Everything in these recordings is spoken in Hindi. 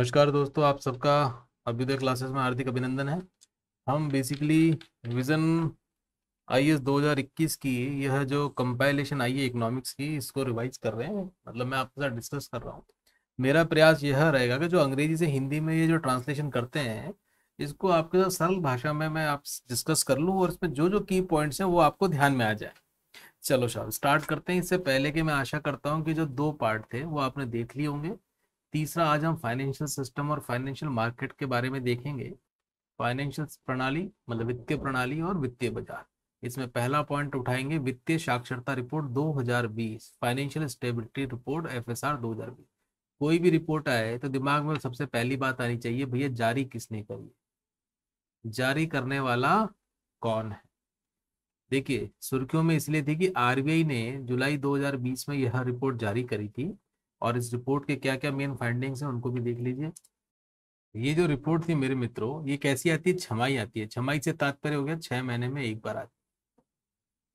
नमस्कार दोस्तों आप सबका अभ्युदय तो क्लासेस में हार्दिक अभिनंदन है हम बेसिकली विजन आईएएस 2021 की यह जो कंपाइलेशन आई है इकोनॉमिक्स की इसको रिवाइज कर रहे हैं मतलब मैं आपके साथ डिस्कस कर रहा हूँ मेरा प्रयास यह रहेगा कि जो अंग्रेजी से हिंदी में ये जो ट्रांसलेशन करते हैं इसको आपके साथ सरल भाषा में मैं आप डिस्कस कर लूँ और इसमें जो जो की पॉइंट्स हैं वो आपको ध्यान में आ जाए चलो शाह स्टार्ट करते हैं इससे पहले कि मैं आशा करता हूँ कि जो दो पार्ट थे वो आपने देख लिए होंगे तीसरा आज हम फाइनेंशियल सिस्टम और फाइनेंशियल मार्केट के बारे में देखेंगे फाइनेंशियल प्रणाली मतलब वित्तीय प्रणाली और वित्तीय बाजार इसमें पहला पॉइंट उठाएंगे वित्तीय साक्षरता report 2020 financial stability report FSR 2020 कोई भी रिपोर्ट आए तो दिमाग में सबसे पहली बात आनी चाहिए भैया जारी किसने करी जारी करने वाला कौन है देखिए सुर्खियों में इसलिए थी कि आरबीआई ने जुलाई 2020 में यह रिपोर्ट जारी करी थी और इस रिपोर्ट के क्या क्या मेन फाइंडिंग्स हैं उनको भी देख लीजिए ये जो रिपोर्ट थी मेरे मित्रों ये कैसी आती है छमाई आती है छमाई से तात्पर्य हो गया छह महीने में एक बार आती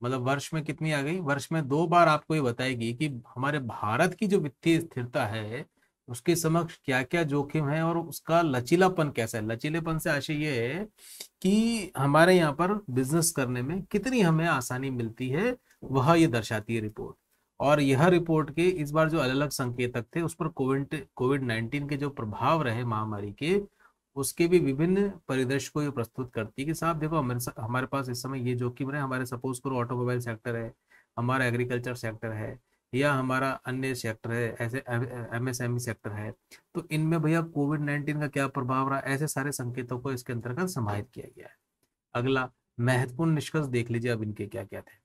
मतलब वर्ष में कितनी आ गई वर्ष में दो बार आपको ये बताएगी कि हमारे भारत की जो वित्तीय स्थिरता है उसके समक्ष क्या क्या जोखिम है और उसका लचीलापन कैसा है लचीलेपन से आशय ये है कि हमारे यहाँ पर बिजनेस करने में कितनी हमें आसानी मिलती है वह ये दर्शाती है रिपोर्ट और यह रिपोर्ट के इस बार जो अलग अलग संकेतक थे उस पर कोविड कोविड नाइन्टीन के जो प्रभाव रहे महामारी के उसके भी विभिन्न परिदृश्य को ये प्रस्तुत करती है कि साहब देखो हमारे हमारे पास इस समय ये जोखिम रहे हमारे सपोज करो ऑटोमोबाइल सेक्टर है हमारा एग्रीकल्चर सेक्टर है या हमारा अन्य सेक्टर है ऐसे एमएसएमई सेक्टर e है तो इनमें भैया कोविड नाइन्टीन का क्या प्रभाव रहा ऐसे सारे संकेतों को इसके अंतर्गत समाहित किया गया है अगला महत्वपूर्ण निष्कर्ष देख लीजिए अब इनके क्या क्या थे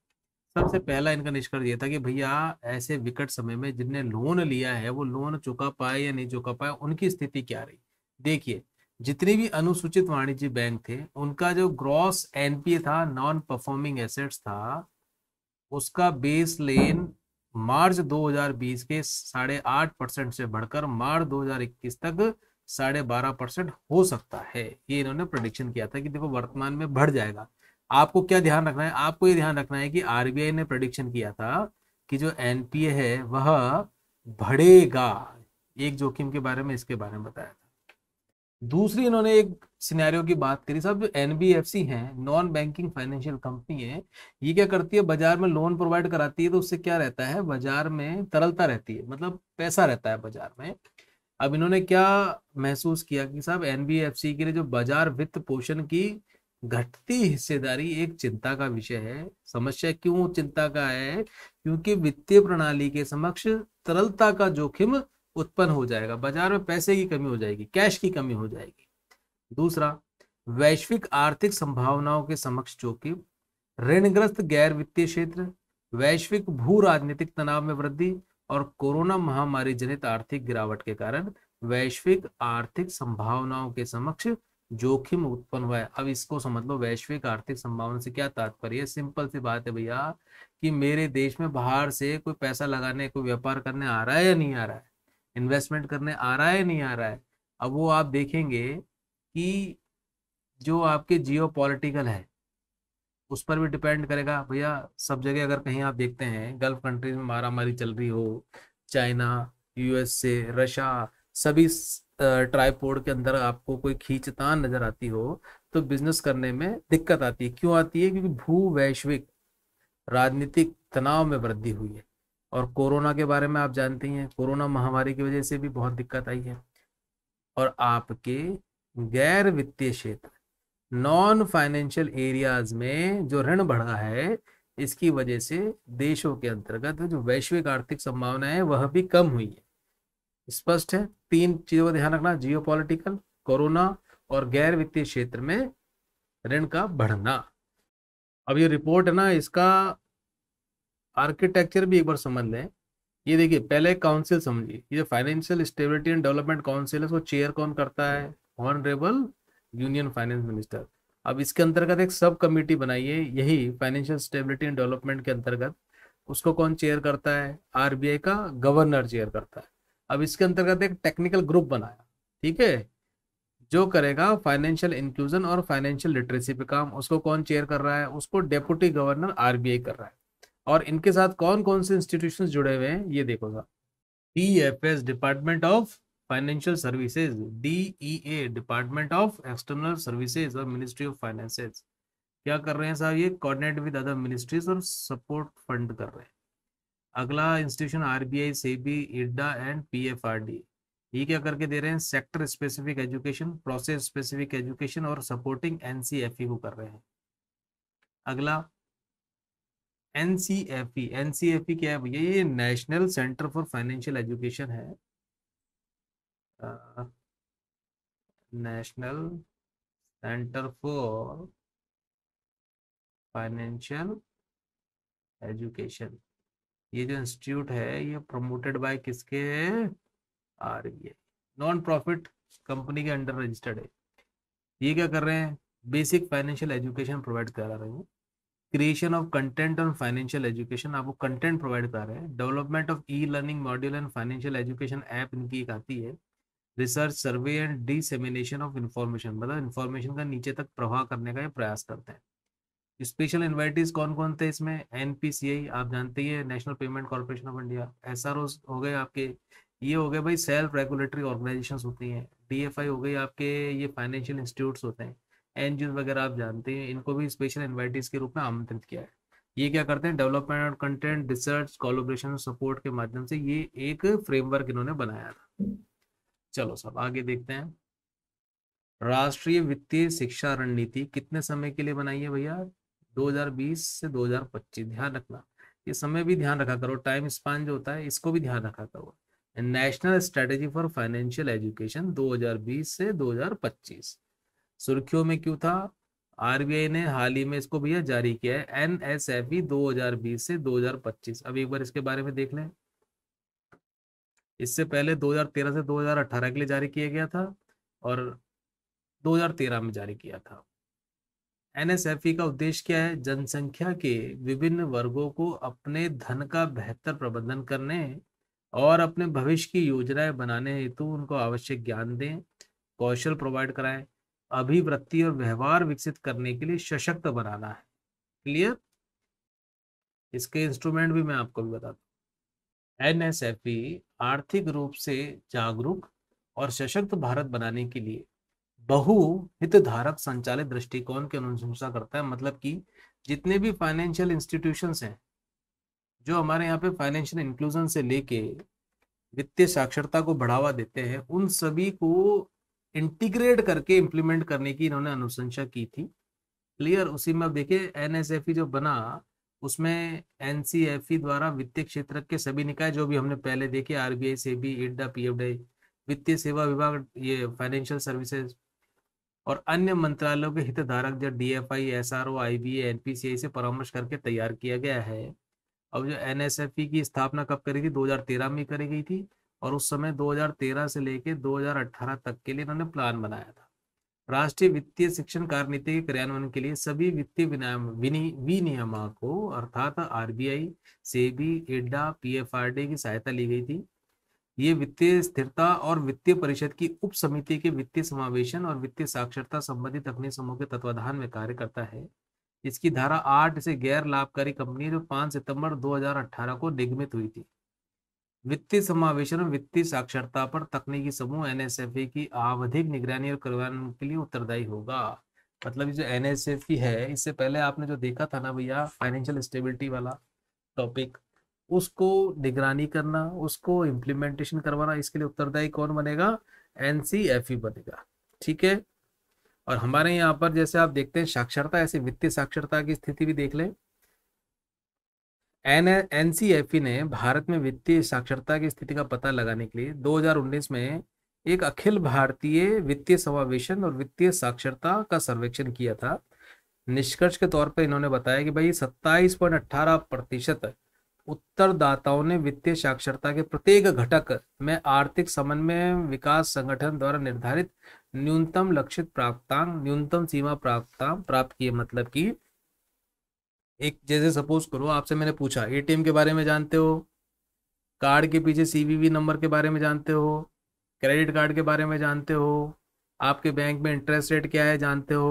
सबसे पहला इनका निष्कर्ष ये था कि भैया ऐसे विकट समय में जिनने लोन लिया है वो लोन चुका पाए या नहीं चुका पाए उनकी स्थिति क्या रही देखिए जितने भी अनुसूचित वाणिज्य बैंक थे उनका जो ग्रॉस एनपीए था नॉन परफॉर्मिंग एसेट्स था उसका बेस लेन मार्च 2020 के साढ़े आठ परसेंट से बढ़कर मार्च 2021 तक साढ़े बारह परसेंट हो सकता है ये इन्होंने प्रोडिक्शन किया था कि देखो वर्तमान में बढ़ जाएगा आपको क्या ध्यान रखना है आपको ये ध्यान रखना है कि आरबीआई ने प्रडिक्शन किया था कि जो एनपीए है वह बढ़ेगा एक जोखिम के बारे में इसके बारे में बताया था दूसरी इन्होंने एक सिनेरियो की बात करी साहब जो एनबीएफसी हैं नॉन बैंकिंग फाइनेंशियल कंपनी है ये क्या करती है बाजार में लोन प्रोवाइड कराती है तो उससे क्या रहता है बाजार में तरलता रहती है मतलब पैसा रहता है बाजार में अब इन्होंने क्या महसूस किया कि साहब एनबीएफसी के लिए जो बाजार वित्त पोषण की घटती हिस्सेदारी एक चिंता का विषय है समस्या क्यों चिंता का है क्योंकि वित्तीय प्रणाली के समक्ष तरलता का जोखिम उत्पन्न हो जाएगा बाजार में पैसे की कमी हो जाएगी कैश की कमी हो जाएगी दूसरा वैश्विक आर्थिक संभावनाओं के समक्ष जोखिम ऋणग्रस्त गैर वित्तीय क्षेत्र वैश्विक भू राजनीतिक तनाव में वृद्धि और कोरोना महामारी जनित आर्थिक गिरावट के कारण वैश्विक आर्थिक संभावनाओं के समक्ष जोखिम उत्पन्न हुआ है अब इसको समझ लो वैश्विक आर्थिक संभावना से क्या तात्पर्य सिंपल सी बात है भैया कि मेरे देश में बाहर से कोई पैसा लगाने कोई व्यापार करने आ रहा है या नहीं आ रहा है इन्वेस्टमेंट करने आ रहा है या नहीं आ रहा है अब वो आप देखेंगे कि जो आपके जियो पॉलिटिकल है उस पर भी डिपेंड करेगा भैया सब जगह अगर कहीं आप देखते हैं गल्फ कंट्रीज में मारामारी चल रही हो चाइना यूएसए रशिया सभी ट्राईपोर्ड के अंदर आपको कोई खींचतान नजर आती हो तो बिजनेस करने में दिक्कत आती है क्यों आती है क्योंकि भू वैश्विक राजनीतिक तनाव में वृद्धि हुई है और कोरोना के बारे में आप जानते ही हैं कोरोना महामारी की वजह से भी बहुत दिक्कत आई है और आपके गैर वित्तीय क्षेत्र नॉन फाइनेंशियल एरियाज में जो ऋण बढ़ा है इसकी वजह से देशों के अंतर्गत जो वैश्विक आर्थिक संभावना है वह भी कम हुई है स्पष्ट है तीन चीजों का ध्यान रखना जियो कोरोना और गैर वित्तीय क्षेत्र में ऋण का बढ़ना अब ये रिपोर्ट है ना इसका आर्किटेक्चर भी एक बार समझ लें ये देखिए पहले काउंसिल समझिए ये जो financial stability and development council है चेयर कौन करता है ऑनरेबल यूनियन फाइनेंस मिनिस्टर अब इसके अंतर्गत एक सब कमेटी बनाइए यही फाइनेंशियल स्टेबिलिटी एंड डेवलपमेंट के अंतर्गत उसको कौन चेयर करता है आरबीआई का गवर्नर चेयर करता है अब इसके अंतर्गत एक टेक्निकल ग्रुप बनाया ठीक है जो करेगा फाइनेंशियल इंक्लूजन और फाइनेंशियल लिटरेसी पे काम उसको कौन चेयर कर रहा है उसको डेप्यूटी गवर्नर आरबीआई कर रहा है और इनके साथ कौन कौन से इंस्टीट्यूशन जुड़े हुए हैं ये देखो sir D F S department of financial services D E A department of external services और मिनिस्ट्री ऑफ फाइनेंसेज क्या कर रहे हैं साहब ये कोऑर्डिनेट विद अदर मिनिस्ट्रीज और सपोर्ट फंड कर रहे हैं अगला institution RBI SEBI IRDA and PFRD ये क्या करके दे रहे हैं sector specific education process specific education और सपोर्टिंग एनसीएफई e को कर रहे हैं अगला एनसीएफई एनसीएफई e। e क्या है भैया ये national centre for financial education है national centre for financial education ये जो इंस्टीट्यूट है ये प्रमोटेड बाय किसके है आरबीआई नॉन प्रॉफिट कंपनी के अंडर रजिस्टर्ड है ये क्या कर रहे हैं बेसिक फाइनेंशियल एजुकेशन प्रोवाइड करा रहे हैं creation of content on financial education आपको कंटेंट प्रोवाइड कर रहे हैं development of e learning module and financial education app इनकी एक आती है research survey and dissemination of information मतलब इन्फॉर्मेशन का नीचे तक प्रवाह करने का ये प्रयास करते हैं स्पेशल इन्वाइटीज कौन कौन थे इसमें एन आप जानते ही है national payment corporation of India एस हो गए आपके ये हो गए भाई सेल्फ रेगुलेटरी ऑर्गेनाइजेशन होती हैं डी हो गई आपके ये फाइनेंशियल इंस्टीट्यूट्स होते हैं एन वगैरह आप जानते हैं इनको भी स्पेशल इन्वाइटीज के रूप में आमंत्रित किया है ये क्या करते हैं डेवलपमेंट और कंटेंट रिसर्च कोलोब्रेशन सपोर्ट के माध्यम से ये एक फ्रेमवर्क इन्होंने बनाया था चलो सब आगे देखते हैं राष्ट्रीय वित्तीय शिक्षा रणनीति कितने समय के लिए बनाई है भैया 2020 से 2025 ध्यान रखना ये समय भी ध्यान रखा करो टाइम स्पान जो होता है इसको भी ध्यान रखा करो national strategy for financial education 2020 से 2025 सुर्खियों में क्यों था आरबीआई ने हाल ही में इसको भैया जारी किया है एन एस एफ ई दो से 2025 अब एक बार इसके बारे में देख लें इससे पहले 2013 से 2018 के लिए जारी किया गया था और 2013 में जारी किया था एनएसएफई का उद्देश्य क्या है जनसंख्या के विभिन्न वर्गों को अपने धन का बेहतर प्रबंधन करने और अपने भविष्य की योजनाएं बनाने हेतु उनको आवश्यक ज्ञान दें कौशल प्रोवाइड कराएं अभिवृत्ति और व्यवहार विकसित करने के लिए सशक्त बनाना है क्लियर इसके इंस्ट्रूमेंट भी मैं आपको भी बताता हूँ एन आर्थिक रूप से जागरूक और सशक्त भारत बनाने के लिए बहु हितधारक संचालित दृष्टिकोण की अनुशंसा करता है मतलब कि जितने भी फाइनेंशियल इंस्टीट्यूशन हैं जो हमारे यहाँ पे फाइनेंशियल इंक्लूजन से लेके वित्तीय साक्षरता को बढ़ावा देते हैं उन सभी को इंटीग्रेट करके इम्प्लीमेंट करने की इन्होंने अनुशंसा की थी क्लियर उसी में देखिए एन e जो बना उसमें एन e द्वारा वित्तीय क्षेत्र के सभी निकाय जो भी हमने पहले देखे आरबीआई से भी इड्डा पी वित्तीय सेवा विभाग ये फाइनेंशियल सर्विसेज और अन्य मंत्रालयों के हितधारक जो D F I S R O I B N P C I से परामर्श करके तैयार किया गया है अब जो एन एस एफ ई की स्थापना कब करी थी 2013 में करी गई थी और उस समय 2013 से लेकर 2018 तक के लिए इन्होंने प्लान बनाया था राष्ट्रीय वित्तीय शिक्षण कार्यनीति के क्रियान्वयन के लिए सभी वित्तीय को अर्थात आरबीआई सेबी आर डी की सहायता ली गई थी ये वित्तीय स्थिरता और वित्तीय परिषद की उप समिति के वित्तीय समावेशन और वित्तीय साक्षरता संबंधित अग्नि समूह के तत्वाधान में कार्य करता है इसकी धारा आठ से गैर लाभकारी कंपनी जो पांच सितंबर 2018 को निगमित हुई थी वित्तीय समावेशन और वित्तीय साक्षरता पर तकनीकी समूह एनएसएफई की आवधिक निगरानी और कार्यान्वयन के लिए उत्तरदायी होगा मतलब जो एनएसएफई है इससे पहले आपने जो देखा था ना भैया फाइनेंशियल स्टेबिलिटी वाला टॉपिक उसको निगरानी करना उसको इम्प्लीमेंटेशन करवाना इसके लिए उत्तरदायी कौन बनेगा एन e बनेगा ठीक है और हमारे यहाँ पर जैसे आप देखते हैं साक्षरता ऐसे वित्तीय साक्षरता की स्थिति भी देख लें एन e ने भारत में वित्तीय साक्षरता की स्थिति का पता लगाने के लिए 2019 में एक अखिल भारतीय वित्तीय समावेशन और वित्तीय साक्षरता का सर्वेक्षण किया था निष्कर्ष के तौर पर इन्होंने बताया कि भाई सत्ताईस पॉइंट प्रतिशत उत्तरदाताओं ने वित्तीय साक्षरता के प्रत्येक घटक में आर्थिक समन्वय विकास संगठन द्वारा निर्धारित न्यूनतम लक्षित प्राप्तांक न्यूनतम सीमा प्राप्तांक प्राप्त किए मतलब कि एक जैसे सपोज करो आपसे मैंने पूछा एटीएम के बारे में जानते हो कार्ड के पीछे सीवीवी नंबर के बारे में जानते हो क्रेडिट कार्ड के बारे में जानते हो आपके बैंक में इंटरेस्ट रेट क्या है जानते हो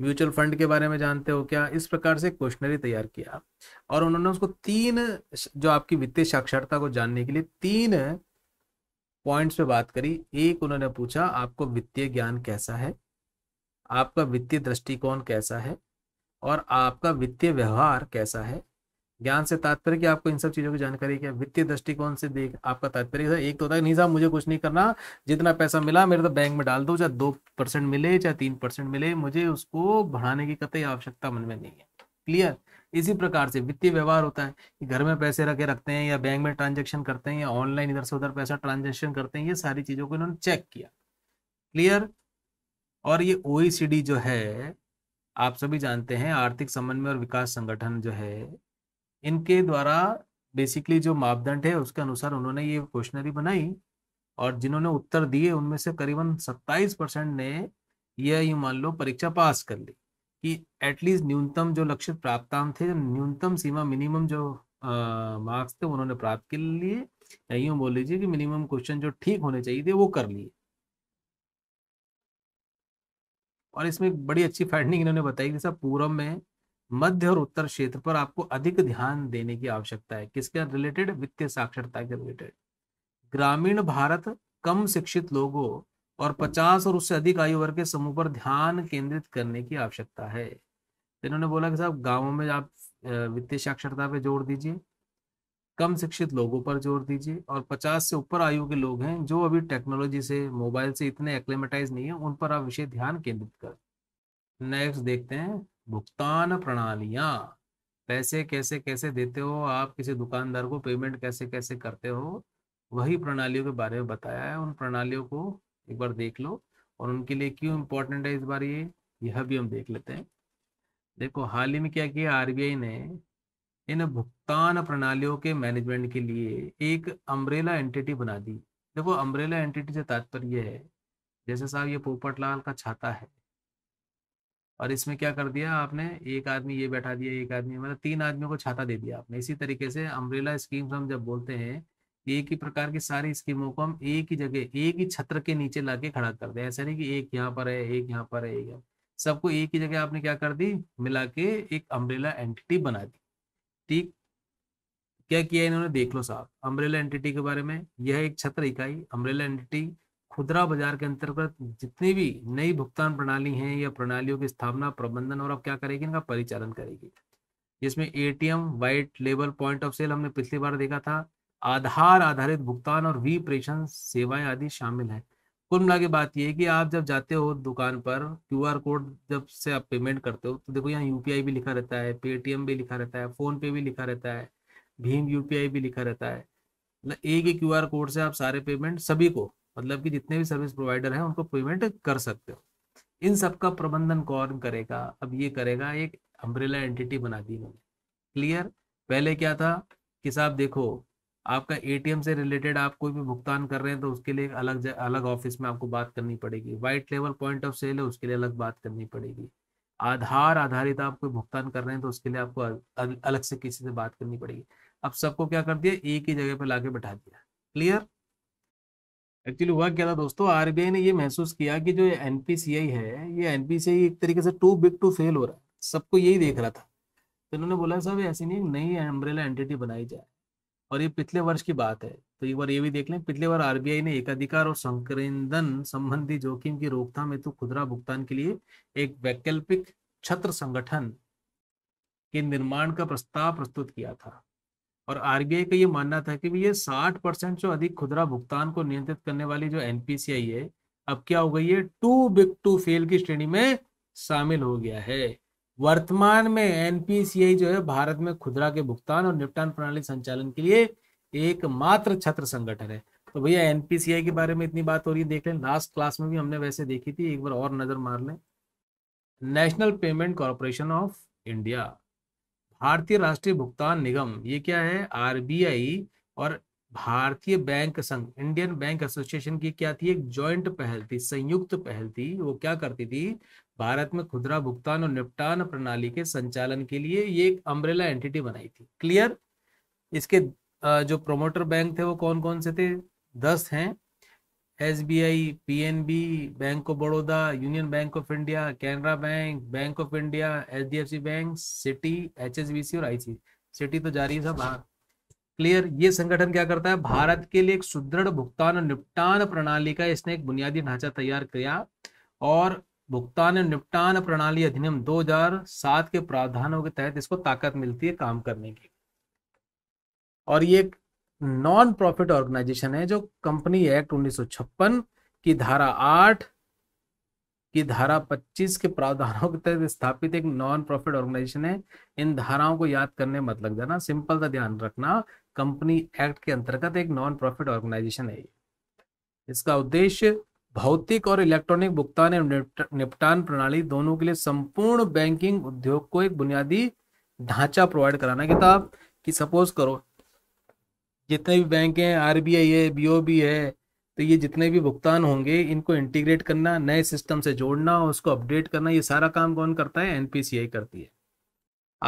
म्यूचुअल फंड के बारे में जानते हो क्या इस प्रकार से क्वेश्चनरी तैयार किया और उन्होंने उसको तीन जो आपकी वित्तीय साक्षरता को जानने के लिए तीन पॉइंट्स पे बात करी एक उन्होंने पूछा आपको वित्तीय ज्ञान कैसा है आपका वित्तीय दृष्टिकोण कैसा है और आपका वित्तीय व्यवहार कैसा है ज्ञान से तात्पर्य कि आपको इन सब चीजों की जानकारी क्या वित्तीय दृष्टिकोण से देख आपका तात्पर्य एक तो होता है नहीं साहब मुझे कुछ नहीं करना जितना पैसा मिला मेरे तो बैंक में डाल दो चाहे दो परसेंट मिले चाहे तीन परसेंट मिले मुझे उसको बढ़ाने की कतई आवश्यकता मन में नहीं है क्लियर इसी प्रकार से वित्तीय व्यवहार होता है कि घर में पैसे रखे रखते हैं या बैंक में ट्रांजेक्शन करते हैं या ऑनलाइन इधर से उधर पैसा ट्रांजेक्शन करते हैं ये सारी चीजों को इन्होंने चेक किया क्लियर और ये ओ जो है आप सभी जानते हैं आर्थिक समन्वय और विकास संगठन जो है इनके द्वारा बेसिकली जो मापदंड है उसके अनुसार उन्होंने ये क्वेश्चनरी बनाई और जिन्होंने उत्तर दिए उनमें से करीबन 27 परसेंट ने यह यू मान लो परीक्षा पास कर ली कि एटलीस्ट न्यूनतम जो लक्षित प्राप्तांक थे न्यूनतम सीमा मिनिमम जो मार्क्स थे उन्होंने प्राप्त कर लिए या बोल लीजिए कि मिनिमम क्वेश्चन जो ठीक होने चाहिए थे वो कर लिए और इसमें बड़ी अच्छी फाइंडिंग इन्होंने बताई कि सर पूरब में मध्य और उत्तर क्षेत्र पर आपको अधिक ध्यान देने की आवश्यकता है किसके रिलेटेड वित्तीय साक्षरता के रिलेटेड ग्रामीण भारत कम शिक्षित लोगों और 50 और उससे अधिक आयु वर्ग के समूह पर ध्यान केंद्रित करने की आवश्यकता है इन्होंने बोला कि साहब गांवों में आप वित्तीय साक्षरता पे जोर दीजिए कम शिक्षित लोगों पर जोर दीजिए और 50 से ऊपर आयु के लोग हैं जो अभी टेक्नोलॉजी से मोबाइल से इतने एक्लेमेटाइज नहीं है उन पर आप विषय ध्यान केंद्रित कर नेक्स्ट देखते हैं भुगतान प्रणालियां पैसे कैसे कैसे देते हो आप किसी दुकानदार को पेमेंट कैसे कैसे करते हो वही प्रणालियों के बारे में बताया है उन प्रणालियों को एक बार देख लो और उनके लिए क्यों इम्पोर्टेंट है इस बार ये यह भी हम देख लेते हैं देखो हाल ही में क्या किया आरबीआई ने इन भुगतान प्रणालियों के मैनेजमेंट के लिए एक अम्ब्रेला एंटिटी बना दी देखो अम्ब्रेला एंटिटी से तात्पर्य है जैसे साहब ये पोपटलाल का छाता है और इसमें क्या कर दिया आपने एक आदमी ये बैठा दिया एक आदमी मतलब तीन आदमियों को छाता दे दिया आपने इसी तरीके से अम्ब्रेला स्कीम हम जब बोलते हैं एक ही प्रकार की सारी स्कीमों को हम एक ही जगह एक ही छत्र के नीचे लाके खड़ा कर दे ऐसा नहीं कि एक यहाँ पर है एक यहाँ पर है एक यहाँ सबको एक ही जगह आपने क्या कर दी मिला के एक अम्ब्रेला एंटिटी बना दी ठीक क्या किया इन्होंने देख लो साहब अम्ब्रेला एंटिटी के बारे में यह एक छत्र इकाई अम्ब्रेला एंटिटी खुदरा बाजार के अंतर्गत जितनी भी नई भुगतान प्रणाली हैं या प्रणालियों की स्थापना प्रबंधन और अब क्या करेगी इनका परिचालन करेगी जिसमें ATM white label point of sale हमने पिछली बार देखा था आधार आधारित भुगतान और वी प्रेषण सेवाएं आदि शामिल है कुल मिला के बात यह है कि आप जब जाते हो दुकान पर क्यू आर कोड जब से आप पेमेंट करते हो तो देखो यहाँ यूपीआई भी लिखा रहता है पेटीएम भी लिखा रहता है फोन पे भी लिखा रहता है भीम यूपीआई भी लिखा रहता है मतलब एक ही क्यू आर कोड से आप सारे पेमेंट सभी को मतलब कि जितने भी सर्विस प्रोवाइडर हैं उनको पेमेंट कर सकते हो इन सब का प्रबंधन कौन करेगा अब ये करेगा एक अम्ब्रेला एंटिटी बना दी इन्होंने क्लियर पहले क्या था कि साहब देखो आपका एटीएम से रिलेटेड आप कोई भी भुगतान कर रहे हैं तो उसके लिए अलग अलग ऑफिस में आपको बात करनी पड़ेगी white level point of sale है उसके लिए अलग बात करनी पड़ेगी आधार आधारित आप कोई भुगतान कर रहे हैं तो उसके लिए आपको अलग से किसी से बात करनी पड़ेगी अब सबको क्या कर दिया एक ही जगह पर लाके बैठा दिया क्लियर एक्चुअली हुआ क्या था दोस्तों आरबीआई ने ये महसूस किया कि जो एनपीसीआई है ये एनपीसीआई एक तरीके से टू बिग टू फेल हो रहा है सबको यही देख रहा था तो इन्होंने बोला साहब ऐसी नहीं नई अम्ब्रेला एंटिटी बनाई जाए और ये पिछले वर्ष की बात है तो एक बार ये भी देख लें पिछले बार आरबीआई ने एकाधिकार और संक्रंदन संबंधी जोखिम की रोकथाम हेतु खुदरा भुगतान के लिए एक वैकल्पिक छत्र संगठन के निर्माण का प्रस्ताव प्रस्तुत किया था और आरबीआई का ये मानना था कि ये साठ परसेंट जो अधिक खुदरा भुगतान को नियंत्रित करने वाली जो एनपीसीआई है अब क्या हो गई है टू बिग टू फेल की श्रेणी में शामिल हो गया है वर्तमान में एनपीसीआई जो है भारत में खुदरा के भुगतान और निपटान प्रणाली संचालन के लिए एकमात्र छत्र संगठन है तो भैया एनपीसीआई के बारे में इतनी बात हो रही है देख लें लास्ट क्लास में भी हमने वैसे देखी थी एक बार और नजर मार लें national payment corporation of India भारतीय राष्ट्रीय भुगतान निगम ये क्या है आरबीआई और भारतीय बैंक संघ इंडियन बैंक एसोसिएशन की क्या थी एक जॉइंट पहल थी संयुक्त पहल थी वो क्या करती थी भारत में खुदरा भुगतान और निपटान प्रणाली के संचालन के लिए ये एक अम्ब्रेला एंटिटी बनाई थी क्लियर इसके जो प्रोमोटर बैंक थे वो कौन कौन से थे दस हैं S B I P N B bank of Baroda union bank of India Canara bank bank of India H D F C bank Citi H S B C और आई सी सिटी तो जारी है सब हाँ क्लियर ये संगठन क्या करता है भारत के लिए एक सुदृढ़ भुगतान निपटान प्रणाली का इसने एक बुनियादी ढांचा तैयार किया और भुगतान निपटान प्रणाली अधिनियम 2007 के प्रावधानों के तहत इसको ताकत मिलती है काम करने की और ये नॉन प्रॉफिट ऑर्गेनाइजेशन है जो कंपनी एक्ट उन्नीस की धारा आठ की धारा 25 के प्रावधानों के तहत स्थापित एक नॉन प्रॉफिट ऑर्गेनाइजेशन है इन धाराओं को याद करने मत लग जाना सिंपल सा ध्यान रखना कंपनी एक्ट के अंतर्गत एक नॉन प्रॉफिट ऑर्गेनाइजेशन है इसका उद्देश्य भौतिक और इलेक्ट्रॉनिक भुगतान एवं निपटान प्रणाली दोनों के लिए संपूर्ण बैंकिंग उद्योग को एक बुनियादी ढांचा प्रोवाइड कराना किताब कि सपोज करो जितने भी बैंक हैं आरबीआई है बीओबी है तो ये जितने भी भुगतान होंगे इनको इंटीग्रेट करना नए सिस्टम से जोड़ना और उसको अपडेट करना ये सारा काम कौन करता है एनपीसीआई करती है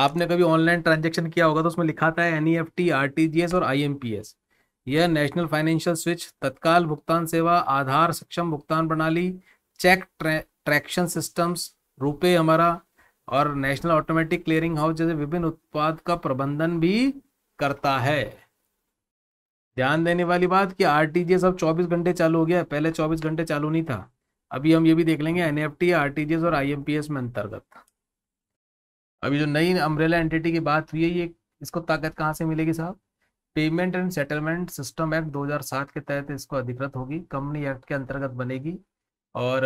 आपने कभी ऑनलाइन ट्रांजेक्शन किया होगा तो उसमें लिखा था N E F T R T G S और आई एम पी एस यह नेशनल फाइनेंशियल स्विच तत्काल भुगतान सेवा आधार सक्षम भुगतान प्रणाली चेक ट्रैक्शन सिस्टम्स रुपये हमारा और नेशनल ऑटोमेटिक क्लियरिंग हाउस जैसे विभिन्न उत्पाद का प्रबंधन भी करता है ध्यान देने वाली बात कि आर टी जी एस अब चौबीस घंटे चालू हो गया पहले चौबीस घंटे चालू नहीं था अभी हम ये भी देख लेंगे N F T R T G S और आई एम पी एस में अंतर्गत अभी जो नई अम्ब्रेला एंटिटी की बात हुई है ये इसको ताकत कहाँ से मिलेगी साहब payment and settlement system act 2007 के तहत इसको अधिकृत होगी कंपनी एक्ट के अंतर्गत बनेगी और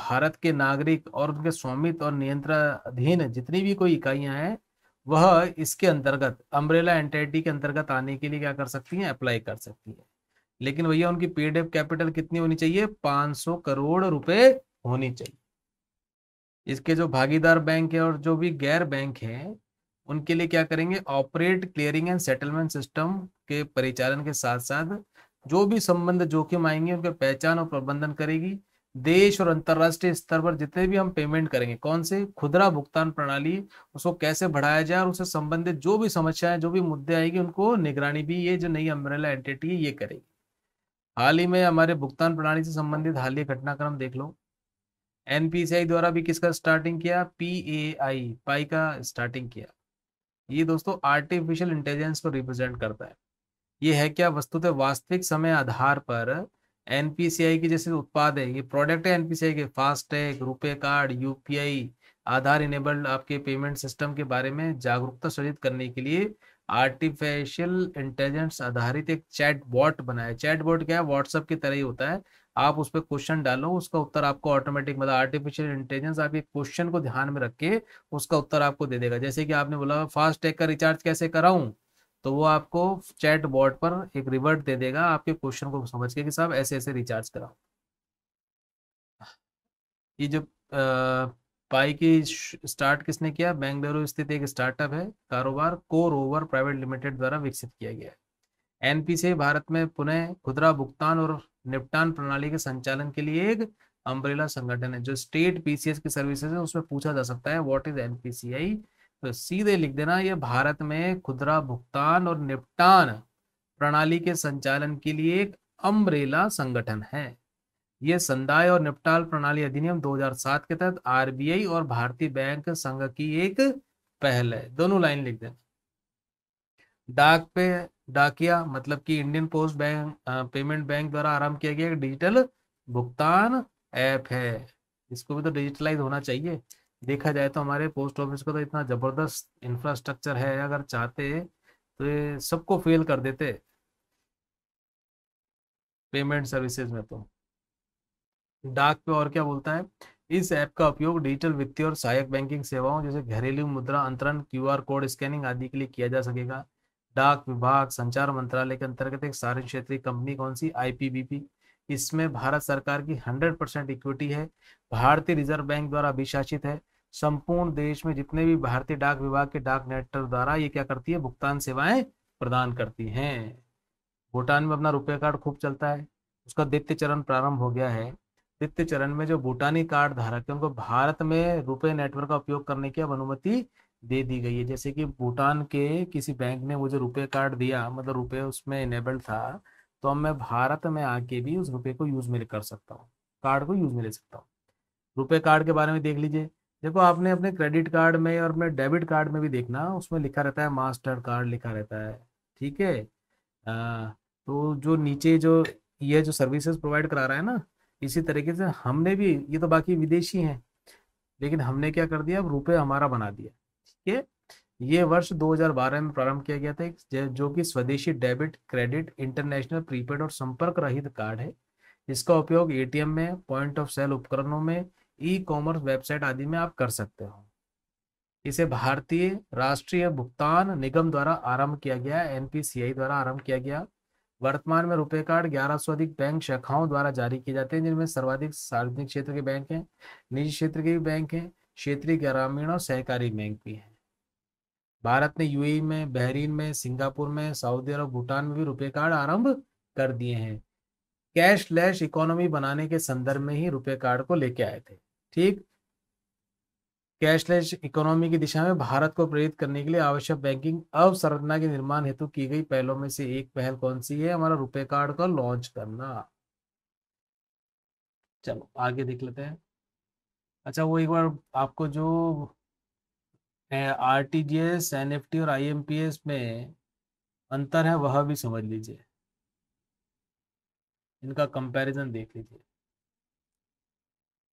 भारत के नागरिक और उनके स्वामित्व और नियंत्रणाधीन जितनी भी कोई इकाइयां हैं वह इसके अंतर्गत अम्ब्रेला एंटाइटी के अंतर्गत आने के लिए क्या कर सकती हैं अप्लाई कर सकती है लेकिन भैया उनकी पेड एफ कैपिटल कितनी होनी चाहिए 500 करोड़ रुपए होनी चाहिए इसके जो भागीदार बैंक है और जो भी गैर बैंक है उनके लिए क्या करेंगे operate clearing and settlement system के परिचालन के साथ साथ जो भी संबंध जोखिम आएंगे उनके पहचान और प्रबंधन करेगी देश और अंतर्राष्ट्रीय स्तर पर जितने भी हम पेमेंट करेंगे कौन से खुदरा भुगतान प्रणाली उसको कैसे बढ़ाया जाए और उससे संबंधित जो भी समस्याएं जो भी मुद्दे आएगी उनको निगरानी भी ये जो नई अम्ब्रेला एंटिटी है ये करेगी हाल ही में हमारे भुगतान प्रणाली से संबंधित हालिया घटनाक्रम देख लो एनपीसीआई द्वारा भी किसका स्टार्टिंग किया पी ए आई पाई का स्टार्टिंग किया ये दोस्तों आर्टिफिशियल इंटेलिजेंस को रिप्रेजेंट करता है ये है क्या वस्तुतः वास्तविक समय आधार पर एनपीसीआई के जैसे उत्पाद है ये प्रोडक्ट है एनपीसीआई के FASTag RuPay card UPI Aadhaar enabled आपके पेमेंट सिस्टम के बारे में जागरूकता सृजित करने के लिए आर्टिफिशियल इंटेलिजेंस आधारित एक चैट बॉट बनाया चैट बॉट क्या है व्हाट्सअप की तरह ही होता है आप उस पर क्वेश्चन डालो उसका उत्तर आपको ऑटोमेटिक मतलब आर्टिफिशियल इंटेलिजेंस आपके क्वेश्चन को ध्यान में रख के उसका उत्तर आपको दे देगा जैसे कि आपने बोला फास्टैग का रिचार्ज कैसे कराऊं तो वो आपको चैट बोर्ड पर एक रिवर्ट दे देगा आपके क्वेश्चन को समझ के कि साहब ऐसे ऐसे रिचार्ज कराओ ये जो पाई की स्टार्ट किसने किया बेंगलुरु स्थित एक स्टार्टअप है कारोबार को रोवर प्राइवेट लिमिटेड द्वारा विकसित किया गया है एनपी से भारत में पुनः खुदरा भुगतान और निपटान प्रणाली के संचालन के लिए एक अम्ब्रेला संगठन है जो स्टेट पीसीएस की सर्विसेज है उसमें पूछा जा सकता है वॉट इज एनपीसीआई तो सीधे लिख देना ये भारत में खुदरा भुगतान और निपटान प्रणाली के संचालन के लिए एक अम्ब्रेला संगठन है ये संदाय और निपटान प्रणाली अधिनियम 2007 के तहत आरबीआई और भारतीय बैंक संघ की एक पहल है दोनों लाइन लिख देना डाक पे डाकिया मतलब कि Indian post bank payment bank द्वारा आरंभ किया गया एक डिजिटल भुगतान ऐप है इसको भी तो डिजिटलाइज होना चाहिए देखा जाए तो हमारे पोस्ट ऑफिस का तो इतना ज़बरदस्त इंफ्रास्ट्रक्चर है अगर चाहते तो ये सबको फेल कर देते पेमेंट सर्विसेज में तो डाक पे और क्या बोलता है इस ऐप का उपयोग डिजिटल वित्तीय और सहायक बैंकिंग सेवाओं जैसे घरेलू मुद्रा अंतरण क्यूआर कोड स्कैनिंग आदि के लिए किया जा सकेगा डाक विभाग संचार मंत्रालय के अंतर्गत एक सारे क्षेत्रीय कंपनी कौन सी आईपीबीपी इसमें भारत सरकार की 100 परसेंट इक्विटी है भारतीय रिजर्व बैंक द्वारा अभिशासित है संपूर्ण देश में जितने भी भारतीय डाक विभाग के डाक नेटवर्क द्वारा ये क्या करती है भुगतान सेवाएं प्रदान करती हैं भूटान में अपना रुपये कार्ड खूब चलता है उसका द्वितीय चरण प्रारंभ हो गया है द्वितीय चरण में जो भूटानी कार्ड धारक है उनको भारत में रुपये नेटवर्क का उपयोग करने की अब अनुमति दे दी गई है जैसे कि भूटान के किसी बैंक ने मुझे रुपये कार्ड दिया मतलब रुपये उसमें इनेबल था तो अब मैं भारत में आके भी उस रुपये को यूज में कर सकता हूँ कार्ड को यूज में ले सकता हूँ रुपये कार्ड के बारे में देख लीजिए देखो आपने अपने क्रेडिट कार्ड में और अपने डेबिट कार्ड में भी देखना उसमें लिखा रहता है मास्टर कार्ड लिखा रहता है ठीक है तो जो नीचे जो ये जो सर्विसेज प्रोवाइड करा रहा है ना इसी तरीके से हमने भी ये तो बाकी विदेशी हैं लेकिन हमने क्या कर दिया अब रुपये हमारा बना दिया ठीक है ये वर्ष 2012 में प्रारंभ किया गया था जो कि स्वदेशी डेबिट क्रेडिट इंटरनेशनल प्रीपेड और संपर्क रहित कार्ड है इसका उपयोग एटीएम में पॉइंट ऑफ सेल उपकरणों में ई कॉमर्स वेबसाइट आदि में आप कर सकते हो इसे भारतीय राष्ट्रीय भुगतान निगम द्वारा आरंभ किया गया एनपीसीआई द्वारा आरंभ किया गया वर्तमान में रुपए कार्ड 1100 अधिक बैंक शाखाओं द्वारा जारी किए जाते हैं जिनमें सर्वाधिक सार्वजनिक क्षेत्र के बैंक हैं निजी क्षेत्र के भी बैंक हैं क्षेत्रीय ग्रामीण और सहकारी बैंक भी हैं भारत ने यूएई में बहरीन में सिंगापुर में सऊदी अरब भूटान में भी रुपये कार्ड आरंभ कर दिए हैं कैश इकोनॉमी बनाने के संदर्भ में ही रुपये कार्ड को लेके आए थे ठीक कैशलेस इकोनॉमी की दिशा में भारत को प्रेरित करने के लिए आवश्यक बैंकिंग अवसंरचना के निर्माण हेतु की गई पहलों में से एक पहल कौन सी है हमारा रुपए कार्ड का लॉन्च करना चलो आगे देख लेते हैं अच्छा वो एक बार आपको जो R T G S N F T और आई एम पी एस में अंतर है वह भी समझ लीजिए इनका कंपैरिजन देख लीजिए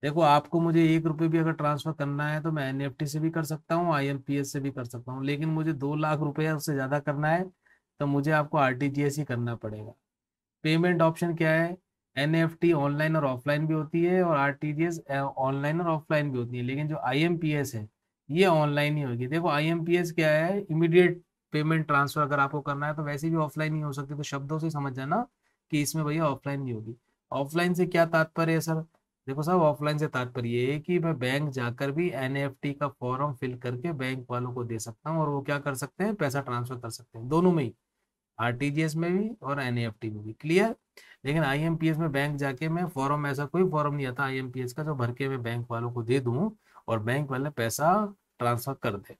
देखो आपको मुझे एक रुपये भी अगर ट्रांसफर करना है तो मैं एन से भी कर सकता हूँ आई से भी कर सकता हूँ लेकिन मुझे दो लाख रुपया उससे ज़्यादा करना है तो मुझे आपको आर ही करना पड़ेगा पेमेंट ऑप्शन क्या है एन ऑनलाइन और ऑफलाइन भी होती है और आर ऑनलाइन और ऑफलाइन भी होती है लेकिन जो आई है ये ऑनलाइन ही होगी देखो आई क्या है इमिडिएट पेमेंट ट्रांसफर अगर आपको करना है तो वैसे भी ऑफलाइन ही हो सकती है तो शब्दों से समझ जाना कि इसमें भैया ऑफलाइन ही होगी ऑफलाइन से क्या तात्पर्य है सर देखो साहब ऑफलाइन से तात्पर्य ये है कि मैं बैंक जाकर भी एन का फॉर्म फिल करके बैंक वालों को दे सकता हूँ और वो क्या कर सकते हैं पैसा ट्रांसफर कर सकते हैं दोनों में ही आर में भी और एन में भी क्लियर लेकिन आई में बैंक जाके मैं फॉर्म ऐसा कोई फॉर्म नहीं आता आई का जो भर के मैं बैंक वालों को दे दूँ और बैंक वाले पैसा ट्रांसफर कर दे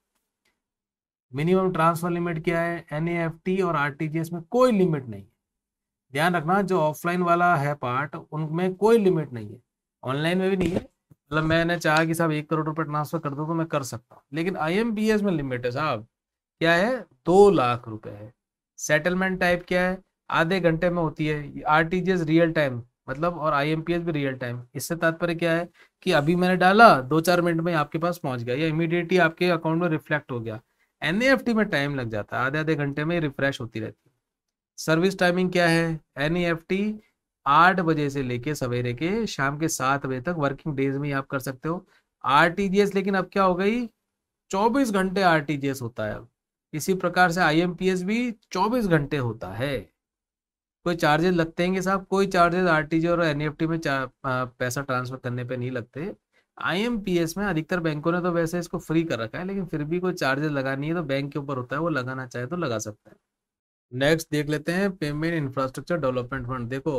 मिनिमम ट्रांसफर लिमिट क्या है एन और आर में कोई लिमिट नहीं है ध्यान रखना जो ऑफलाइन वाला है पार्ट उनमें कोई लिमिट नहीं है ऑनलाइन में भी नहीं है मतलब मैंने चाहा कि साहब एक करोड़ रुपए ट्रांसफर कर दो तो मैं कर सकता हूँ लेकिन आई में लिमिट है साहब क्या है दो लाख रुपए है सेटलमेंट टाइप क्या है आधे घंटे में होती है आर रियल टाइम मतलब और आई भी रियल टाइम इससे तात्पर्य क्या है कि अभी मैंने डाला दो चार मिनट में आपके पास पहुंच गया या इमीडिएटली आपके अकाउंट में रिफ्लेक्ट हो गया एन में टाइम लग जाता है आधे आधे घंटे में रिफ्रेश होती रहती है सर्विस टाइमिंग क्या है एन आठ बजे से लेके सवेरे के शाम के सात बजे तक वर्किंग डेज में आप कर सकते हो आरटीजीएस लेकिन अब क्या हो गई चौबीस घंटे आरटीजीएस होता है अब इसी प्रकार से आईएमपीएस भी चौबीस घंटे होता है कोई चार्जेस लगते हैं साहब कोई चार्जेस आरटीजी और एनईएफटी e में पैसा ट्रांसफर करने पे नहीं लगते आईएमपीएस में अधिकतर बैंकों ने तो वैसे इसको फ्री कर रखा है लेकिन फिर भी कोई चार्जेस लगानी है तो बैंक के ऊपर होता है वो लगाना चाहे तो लगा सकता है नेक्स्ट देख लेते हैं पेमेंट इंफ्रास्ट्रक्चर डेवलपमेंट फंड देखो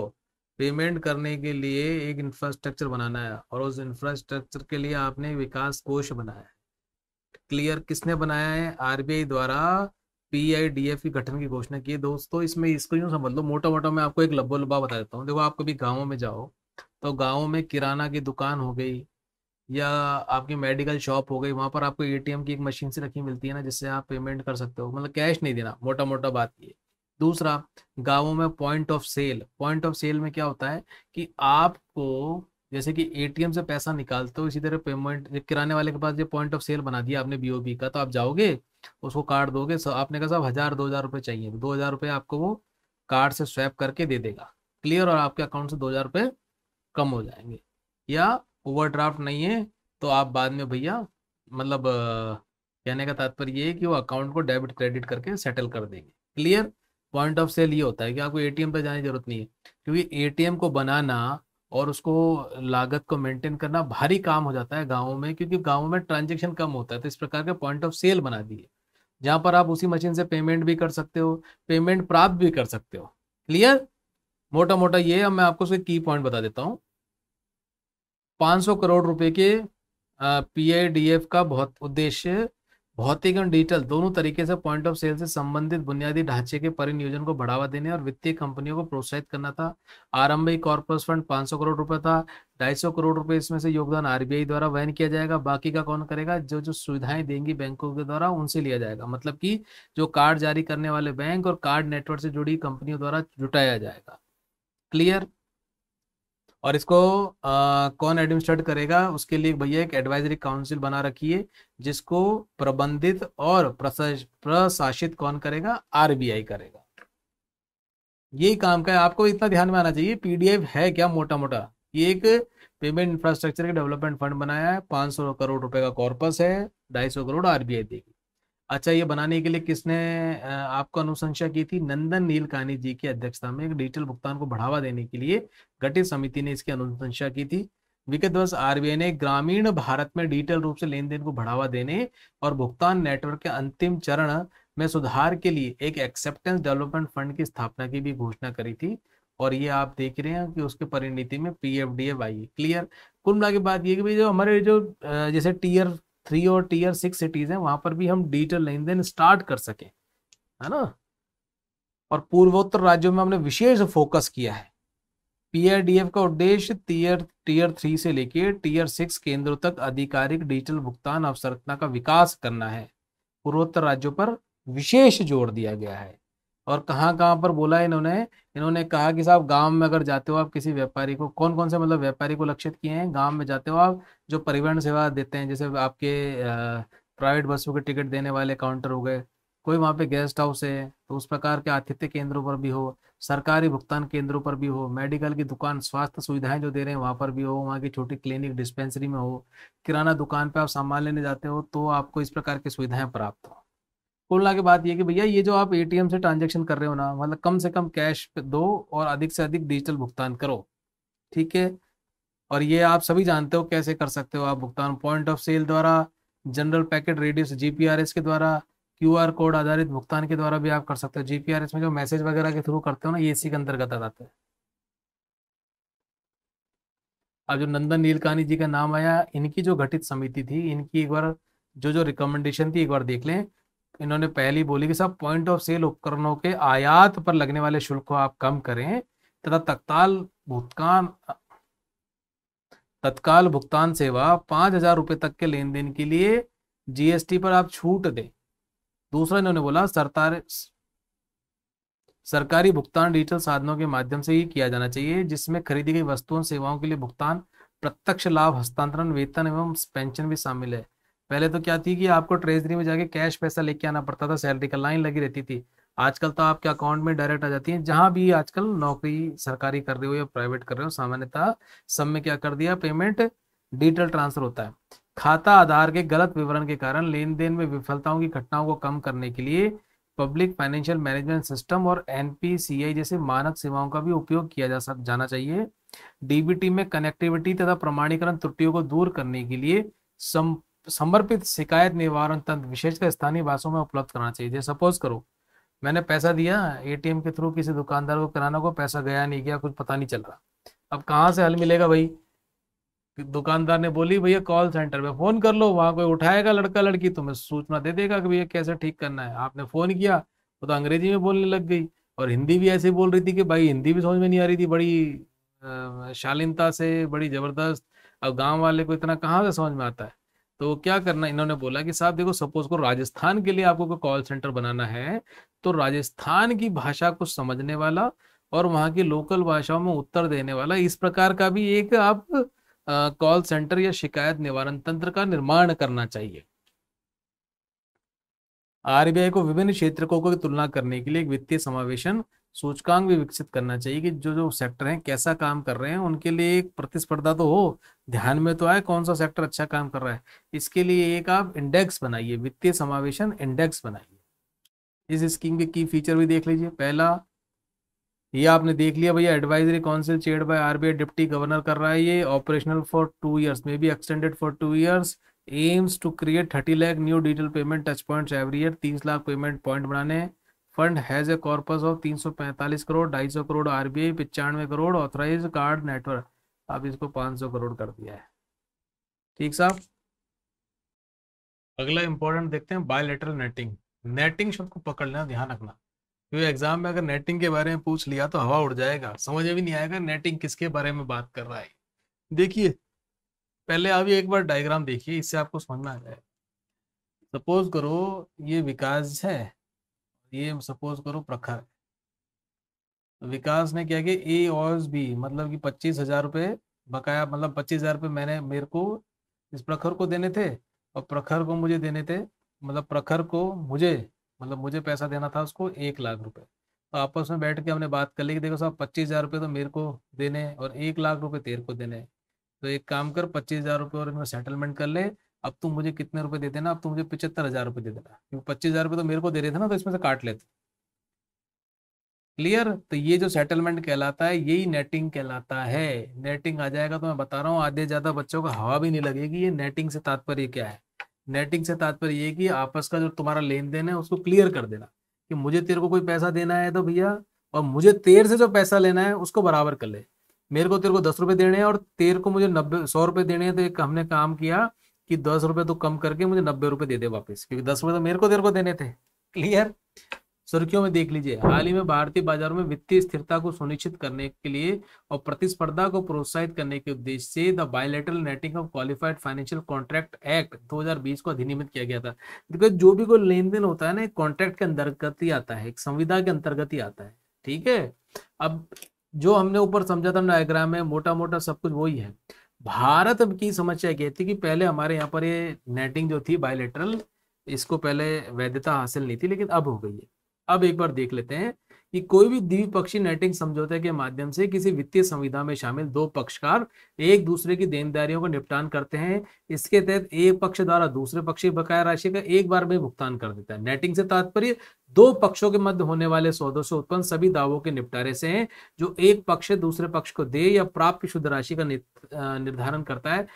पेमेंट करने के लिए एक इंफ्रास्ट्रक्चर बनाना है और उस इंफ्रास्ट्रक्चर के लिए आपने विकास कोष बनाया है क्लियर किसने बनाया है आरबीआई द्वारा पीआईडीएफ की गठन की घोषणा की है दोस्तों इसमें इसको यूँ समझ लो मोटा मोटा मैं आपको एक लब्बो लब्बा बता देता हूँ देखो आप कभी गाँव में जाओ तो गाँव में किराना की दुकान हो गई या आपकी मेडिकल शॉप हो गई वहाँ पर आपको एटीएम की एक मशीन से रखी मिलती है ना जिससे आप पेमेंट कर सकते हो मतलब कैश नहीं देना मोटा मोटा बात ये दूसरा गांवों में point of sale point of sale में क्या होता है कि आपको जैसे कि एटीएम से पैसा निकालते हो इसी तरह पेमेंट किराने वाले के पास ये पॉइंट ऑफ सेल बना दिया आपने बीओबी का तो आप जाओगे उसको कार्ड दोगे सो आपने कहा साहब हजार दो हजार रुपये चाहिए दो हजार रुपये आपको वो कार्ड से स्वैप करके दे देगा क्लियर और आपके अकाउंट से दो हजार रुपये कम हो जाएंगे या ओवरड्राफ्ट नहीं है तो आप बाद में भैया मतलब कहने का तात्पर्य ये है कि वो अकाउंट को डेबिट क्रेडिट करके सेटल कर देंगे क्लियर पॉइंट ऑफ सेल ये होता है कि आपको एटीएम पे जाने की जरूरत नहीं है क्योंकि एटीएम को बनाना और उसको लागत को मेंटेन करना भारी काम हो जाता है गाँव में क्योंकि गाँव में ट्रांजेक्शन कम होता है तो इस प्रकार के पॉइंट ऑफ सेल बना दिए जहाँ पर आप उसी मशीन से पेमेंट भी कर सकते हो पेमेंट प्राप्त भी कर सकते हो क्लियर मोटा मोटा ये अब मैं आपको उसके की पॉइंट बता देता हूँ 500 करोड़ रुपए के पीआईडीएफ का बहुत उद्देश्य भौतिक एवं डिजिटल दोनों तरीके से पॉइंट ऑफ सेल से संबंधित बुनियादी ढांचे के परिनियोजन को बढ़ावा देने और वित्तीय कंपनियों को प्रोत्साहित करना था आरंभिक कॉर्पोरेट फंड 500 करोड़ रुपए था 250 करोड़ रुपए इसमें से योगदान आरबीआई द्वारा वहन किया जाएगा बाकी का कौन करेगा जो जो सुविधाएं देंगी बैंकों के द्वारा उनसे लिया जाएगा मतलब की जो कार्ड जारी करने वाले बैंक और कार्ड नेटवर्क से जुड़ी कंपनियों द्वारा जुटाया जाएगा क्लियर और इसको आ, कौन एडमिनिस्ट्रेट करेगा उसके लिए भैया एक एडवाइजरी काउंसिल बना रखी है जिसको प्रबंधित और प्रशासित कौन करेगा आरबीआई करेगा यही काम का है आपको इतना ध्यान में आना चाहिए पीडीएफ है क्या मोटा मोटा ये एक पेमेंट इंफ्रास्ट्रक्चर के डेवलपमेंट फंड बनाया है पांच सौ करोड़ रुपए का कॉर्पस है ढाई सौ करोड़ आरबीआई देगी अच्छा ये बनाने के लिए किसने आपको अनुशंसा की थी नंदन नीलकानी जी की अध्यक्षता में डिजिटल भुगतान को बढ़ावा देने के लिए गठित समिति ने इसकी अनुशंसा की थी विगत वर्ष आरबीआई ने ग्रामीण भारत में डिजिटल रूप से लेन देन को बढ़ावा देने और भुगतान नेटवर्क के अंतिम चरण में सुधार के लिए एक एक्सेप्टेंस डेवलपमेंट फंड की स्थापना की भी घोषणा करी थी और ये आप देख रहे हैं कि उसके परिणति में P F D F I clear कुल मिला के बात ये कि जो हमारे जो जैसे टीयर थ्री और टीयर सिक्स सिटीज हैं वहां पर भी हम डिजिटल लेन देन स्टार्ट कर सके है ना और पूर्वोत्तर राज्यों में हमने विशेष फोकस किया है पीआरडीएफ का उद्देश्य टीयर टीयर थ्री से लेकर टीयर सिक्स केंद्रों तक आधिकारिक डिजिटल भुगतान अवसरचना का विकास करना है पूर्वोत्तर राज्यों पर विशेष जोर दिया गया है और कहाँ कहाँ पर बोला इन्होंने इन्होंने कहा कि साहब गांव में अगर जाते हो आप किसी व्यापारी को कौन कौन से मतलब व्यापारी को लक्षित किए हैं गांव में जाते हो आप जो परिवहन सेवा देते हैं जैसे आपके प्राइवेट बसों के टिकट देने वाले काउंटर हो गए कोई वहाँ पे गेस्ट हाउस है तो उस प्रकार के आतिथ्य केंद्रों पर भी हो सरकारी भुगतान केंद्रों पर भी हो मेडिकल की दुकान स्वास्थ्य सुविधाएं जो दे रहे हैं वहाँ पर भी हो वहाँ की छोटी क्लिनिक डिस्पेंसरी में हो किराना दुकान पर आप सामान लेने जाते हो तो आपको इस प्रकार की सुविधाएं प्राप्त हो कुल के बात ये कि भैया ये जो आप एटीएम से ट्रांजेक्शन कर रहे हो ना मतलब कम से कम कैश पे दो और अधिक से अधिक डिजिटल भुगतान करो ठीक है और ये आप सभी जानते हो कैसे कर सकते हो आप भुगतान पॉइंट ऑफ सेल द्वारा जनरल पैकेट रेडियस जीपीआरएस के द्वारा क्यूआर कोड आधारित भुगतान के द्वारा भी आप कर सकते हो जीपीआरएस में जो मैसेज वगैरह के थ्रू करते हो ना ये इसी के अंतर्गत आ जाते है अब जो नंदन नीलकानी जी का नाम आया इनकी जो घटित समिति थी इनकी एक बार जो जो रिकमेंडेशन थी एक बार देख लें इन्होंने पहली बोली कि सब पॉइंट ऑफ सेल उपकरणों के आयात पर लगने वाले शुल्क को आप कम करें तथा तत्काल भुगतान तत्काल भुगतान सेवा पांच हजार रुपए तक के लेन देन के लिए जीएसटी पर आप छूट दें दूसरा इन्होंने बोला सरकार सरकारी भुगतान डिजिटल साधनों के माध्यम से ही किया जाना चाहिए जिसमें खरीदी गई वस्तुओं सेवाओं के लिए भुगतान प्रत्यक्ष लाभ हस्तांतरण वेतन एवं पेंशन भी शामिल है पहले तो क्या थी कि आपको ट्रेजरी में जाके कैश पैसा लेके आना पड़ता था सैलरी का लाइन लगी रहती थी आजकल तो आपके अकाउंट में डायरेक्ट आ जाती है जहां भी आजकल नौकरी सरकारी कर रहे हो या प्राइवेट कर रहे हो सामान्यतः सब में क्या कर दिया पेमेंट डिजिटल ट्रांसफर होता है खाता आधार के गलत विवरण के कारण लेन देन में विफलताओं की घटनाओं को कम करने के लिए पब्लिक फाइनेंशियल मैनेजमेंट सिस्टम और एनपीसीआई जैसे मानक सेवाओं का भी उपयोग किया जा सक जाना चाहिए डीबीटी में कनेक्टिविटी तथा प्रमाणीकरण त्रुटियों को दूर करने के लिए समर्पित शिकायत निवारण तंत्र विशेषकर स्थानीय भाषाओं में उपलब्ध कराना चाहिए जैसे सपोज करो मैंने पैसा दिया एटीएम के थ्रू किसी दुकानदार को कराना को पैसा गया नहीं गया कुछ पता नहीं चल रहा अब कहाँ से हल मिलेगा भाई दुकानदार ने बोली भैया कॉल सेंटर में फोन कर लो वहां कोई उठाएगा लड़का लड़की तुम्हें सूचना दे देगा कि भैया कैसे ठीक करना है आपने फोन किया वो तो अंग्रेजी में बोलने लग गई और हिंदी भी ऐसे बोल रही थी कि भाई हिंदी भी समझ में नहीं आ रही थी बड़ी शालीनता से बड़ी जबरदस्त अब गांव वाले को इतना कहाँ से समझ में आता है तो क्या करना इन्होंने बोला कि साहब देखो सपोज को राजस्थान के लिए आपको कोई कॉल सेंटर बनाना है तो राजस्थान की भाषा को समझने वाला और वहां की लोकल भाषाओं में उत्तर देने वाला इस प्रकार का भी एक आप कॉल सेंटर या शिकायत निवारण तंत्र का निर्माण करना चाहिए आरबीआई को विभिन्न क्षेत्रों को तुलना करने के लिए एक वित्तीय समावेशन सूचकांक भी विकसित करना चाहिए कि जो जो सेक्टर हैं कैसा काम कर रहे हैं उनके लिए एक प्रतिस्पर्धा तो हो ध्यान में तो आए कौन सा सेक्टर अच्छा काम कर रहा है इसके लिए एक आप इंडेक्स बनाइए वित्तीय समावेशन इंडेक्स बनाइए इस स्कीम के की फीचर भी देख लीजिए पहला ये आपने देख लिया भैया advisory council chair by RBI deputy governor कर रहा है ये operational for two years may be extended for two years aims to create thirty lakh new digital payment touch points every year तीस लाख पेमेंट पॉइंट बनाने fund has a corpus of 345 crore 250 crore RBI पिचानवे करोड़ ऑथराइज कार्ड नेटवर्क आप इसको 500 करोड़ कर दिया है ठीक साहब अगला इंपॉर्टेंट देखते हैं बायोलेटरल नेटिंग नेटिंग शब्द को पकड़ लेना ध्यान रखना क्योंकि एग्जाम में अगर नेटिंग के बारे में पूछ लिया तो हवा उड़ जाएगा समझ में भी नहीं आएगा नेटिंग किसके बारे में बात कर रहा है देखिए पहले आप एक बार डायग्राम देखिए इससे आपको समझ में आ जाएगा सपोज करो ये विकास है ये सपोज करो प्रखर तो विकास ने क्या कि ए और बी मतलब कि पच्चीस हजार रुपये बकाया मतलब पच्चीस हजार रुपये मैंने मेरे को इस प्रखर को देने थे और प्रखर को मुझे देने थे मतलब प्रखर को मुझे मतलब मुझे पैसा देना था उसको एक लाख रुपए तो आपस में बैठ के हमने बात कर ली कि देखो साहब पच्चीस हजार रुपये तो मेरे को देने और एक लाख रुपये तेरे को देने तो एक काम कर पच्चीस हजार रुपये और इनमें सेटलमेंट कर ले अब तुम मुझे कितने रुपए दे देना अब तुम मुझे पिछहत्तर हजार रुपए दे देना क्योंकि पच्चीस हजार रुपए तो मेरे को दे रहे थे ना तो इसमें से काट लेते क्लियर तो ये जो सेटलमेंट कहलाता है यही नेटिंग कहलाता है नेटिंग आ जाएगा तो मैं बता रहा हूँ आधे ज्यादा बच्चों को हवा भी नहीं लगेगी ये नेटिंग से तात्पर्य क्या है नेटिंग से तात्पर्य ये कि आपस का जो तुम्हारा लेन देन है उसको क्लियर कर देना कि मुझे तेरे को कोई पैसा देना है तो भैया और मुझे तेर से जो पैसा लेना है उसको बराबर कर ले मेरे को तेरे को दस रुपए देने हैं और तेर को मुझे नब्बे सौ रुपए देने हैं तो एक हमने काम किया कि दस रुपए तो कम करके मुझे नब्बे रुपए दे दे वापस क्योंकि दस रुपए तो मेरे को देर को देने थे क्लियर सुर्खियों में देख लीजिए हाल ही में भारतीय बाजार में वित्तीय स्थिरता को सुनिश्चित करने के लिए और प्रतिस्पर्धा को प्रोत्साहित करने के उद्देश्य से the bilateral netting of qualified financial contract act 2020 को अधिनियमित किया गया था देखो जो भी कोई लेन देन होता है ना कॉन्ट्रैक्ट के अंतर्गत ही आता है एक के अंतर्गत ही आता है ठीक है अब जो हमने ऊपर समझा था डायग्राम में मोटा मोटा सब कुछ वही है भारत की समस्या क्या थी कि पहले हमारे यहाँ पर ये नेटिंग जो थी बायोलेटरल इसको पहले वैधता हासिल नहीं थी लेकिन अब हो गई है अब एक बार देख लेते हैं कि कोई भी द्विपक्षीय नेटिंग समझौते के माध्यम से किसी वित्तीय संविधा में शामिल दो पक्षकार एक दूसरे की देनदारियों का निपटान करते हैं इसके तहत एक पक्ष द्वारा दूसरे पक्ष की बकाया राशि का एक बार में भुगतान कर देता है नेटिंग से तात्पर्य दो पक्षों के मध्य होने वाले सौदों से उत्पन्न सभी दावों के निपटारे से हैं जो एक पक्ष दूसरे पक्ष को दे या प्राप्त शुद्ध राशि का निर्धारण करता है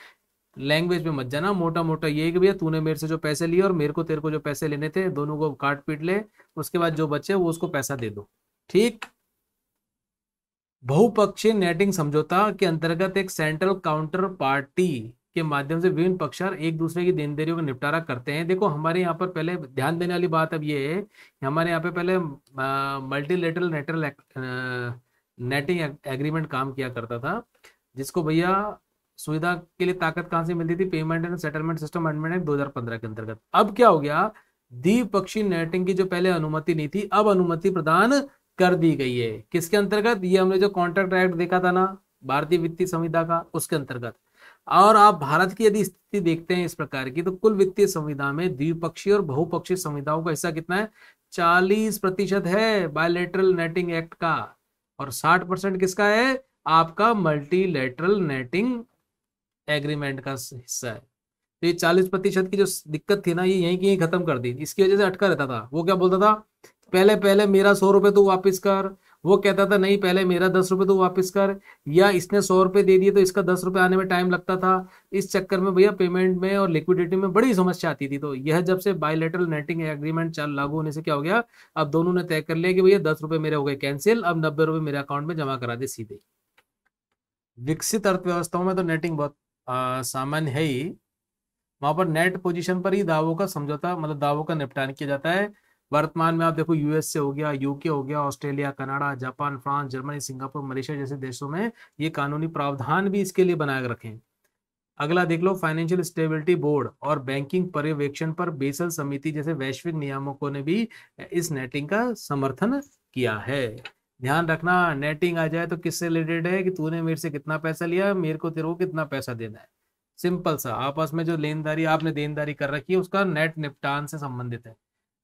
लैंग्वेज में मत जाना मोटा मोटा ये कि भैया तूने मेरे से जो पैसे लिए और मेरे को तेरे को जो पैसे लेने थे दोनों को काट पीट ले उसके बाद जो बचे वो उसको पैसा दे दो ठीक बहुपक्षीय नेटिंग समझौता के अंतर्गत एक सेंट्रल काउंटर पार्टी के माध्यम से विभिन्न पक्षकार एक दूसरे की देनदेरियों का निपटारा करते हैं देखो हमारे यहाँ पर पहले ध्यान देने वाली बात अब ये है कि हमारे यहाँ पे पहले मल्टीलेटरल नेटरल नेटिंग एग्रीमेंट काम किया करता था जिसको भैया सुविधा के लिए ताकत कहाँ से मिलती थी payment and settlement system amendment act दो के अंतर्गत अब क्या हो गया द्विपक्षीय नेटिंग की जो पहले अनुमति नहीं थी अब अनुमति प्रदान कर दी गई है किसके अंतर्गत ये हमने जो कॉन्ट्रैक्ट एक्ट देखा था ना भारतीय वित्तीय संविधा का उसके अंतर्गत और आप भारत की यदि स्थिति देखते हैं इस प्रकार की तो कुल वित्तीय संविधा में द्विपक्षीय और बहुपक्षीय संविधाओं का हिस्सा कितना है चालीस प्रतिशत है बायोलेटरल नेटिंग एक्ट का और साठ परसेंट किसका है आपका मल्टीलेटरल नेटिंग एग्रीमेंट का हिस्सा है तो ये चालीस प्रतिशत की जो दिक्कत थी ना ये यहीं की यहीं खत्म कर दी इसकी वजह से अटका रहता था वो क्या बोलता था पहले पहले मेरा सौ रुपये तो वापस कर वो कहता था नहीं पहले मेरा दस रुपये तो वापस कर या इसने सौ रुपये दे दिए तो इसका दस रुपये आने में टाइम लगता था इस चक्कर में भैया पेमेंट में और लिक्विडिटी में बड़ी समस्या आती थी तो यह जब से बायोलेटरल नेटिंग एग्रीमेंट चल लागू होने से क्या हो गया अब दोनों ने तय कर लिया कि भैया दस रुपये मेरे हो गए कैंसिल अब नब्बे रुपये मेरे अकाउंट में जमा करा दे सीधे विकसित अर्थव्यवस्थाओं में तो नेटिंग बहुत सामान्य है ही वहां पर नेट पोजीशन पर ही दावों का समझौता मतलब दावों का निपटान किया जाता है वर्तमान में आप देखो यूएस से हो गया यूके हो गया Australia Canada Japan France Germany Singapore Malaysia जैसे देशों में ये कानूनी प्रावधान भी इसके लिए बनाए रखें अगला देख लो फाइनेंशियल स्टेबिलिटी बोर्ड और बैंकिंग पर्यवेक्षण पर बेसल समिति जैसे वैश्विक नियामकों ने भी इस नेटिंग का समर्थन किया है ध्यान रखना नेटिंग आ जाए तो किससे रिलेटेड है कि तूने मेरे से कितना पैसा लिया मेरे को तेरे को कितना पैसा देना है सिंपल सा आपस में जो लेनदारी आपने देनदारी कर रखी है उसका नेट निपटान से संबंधित है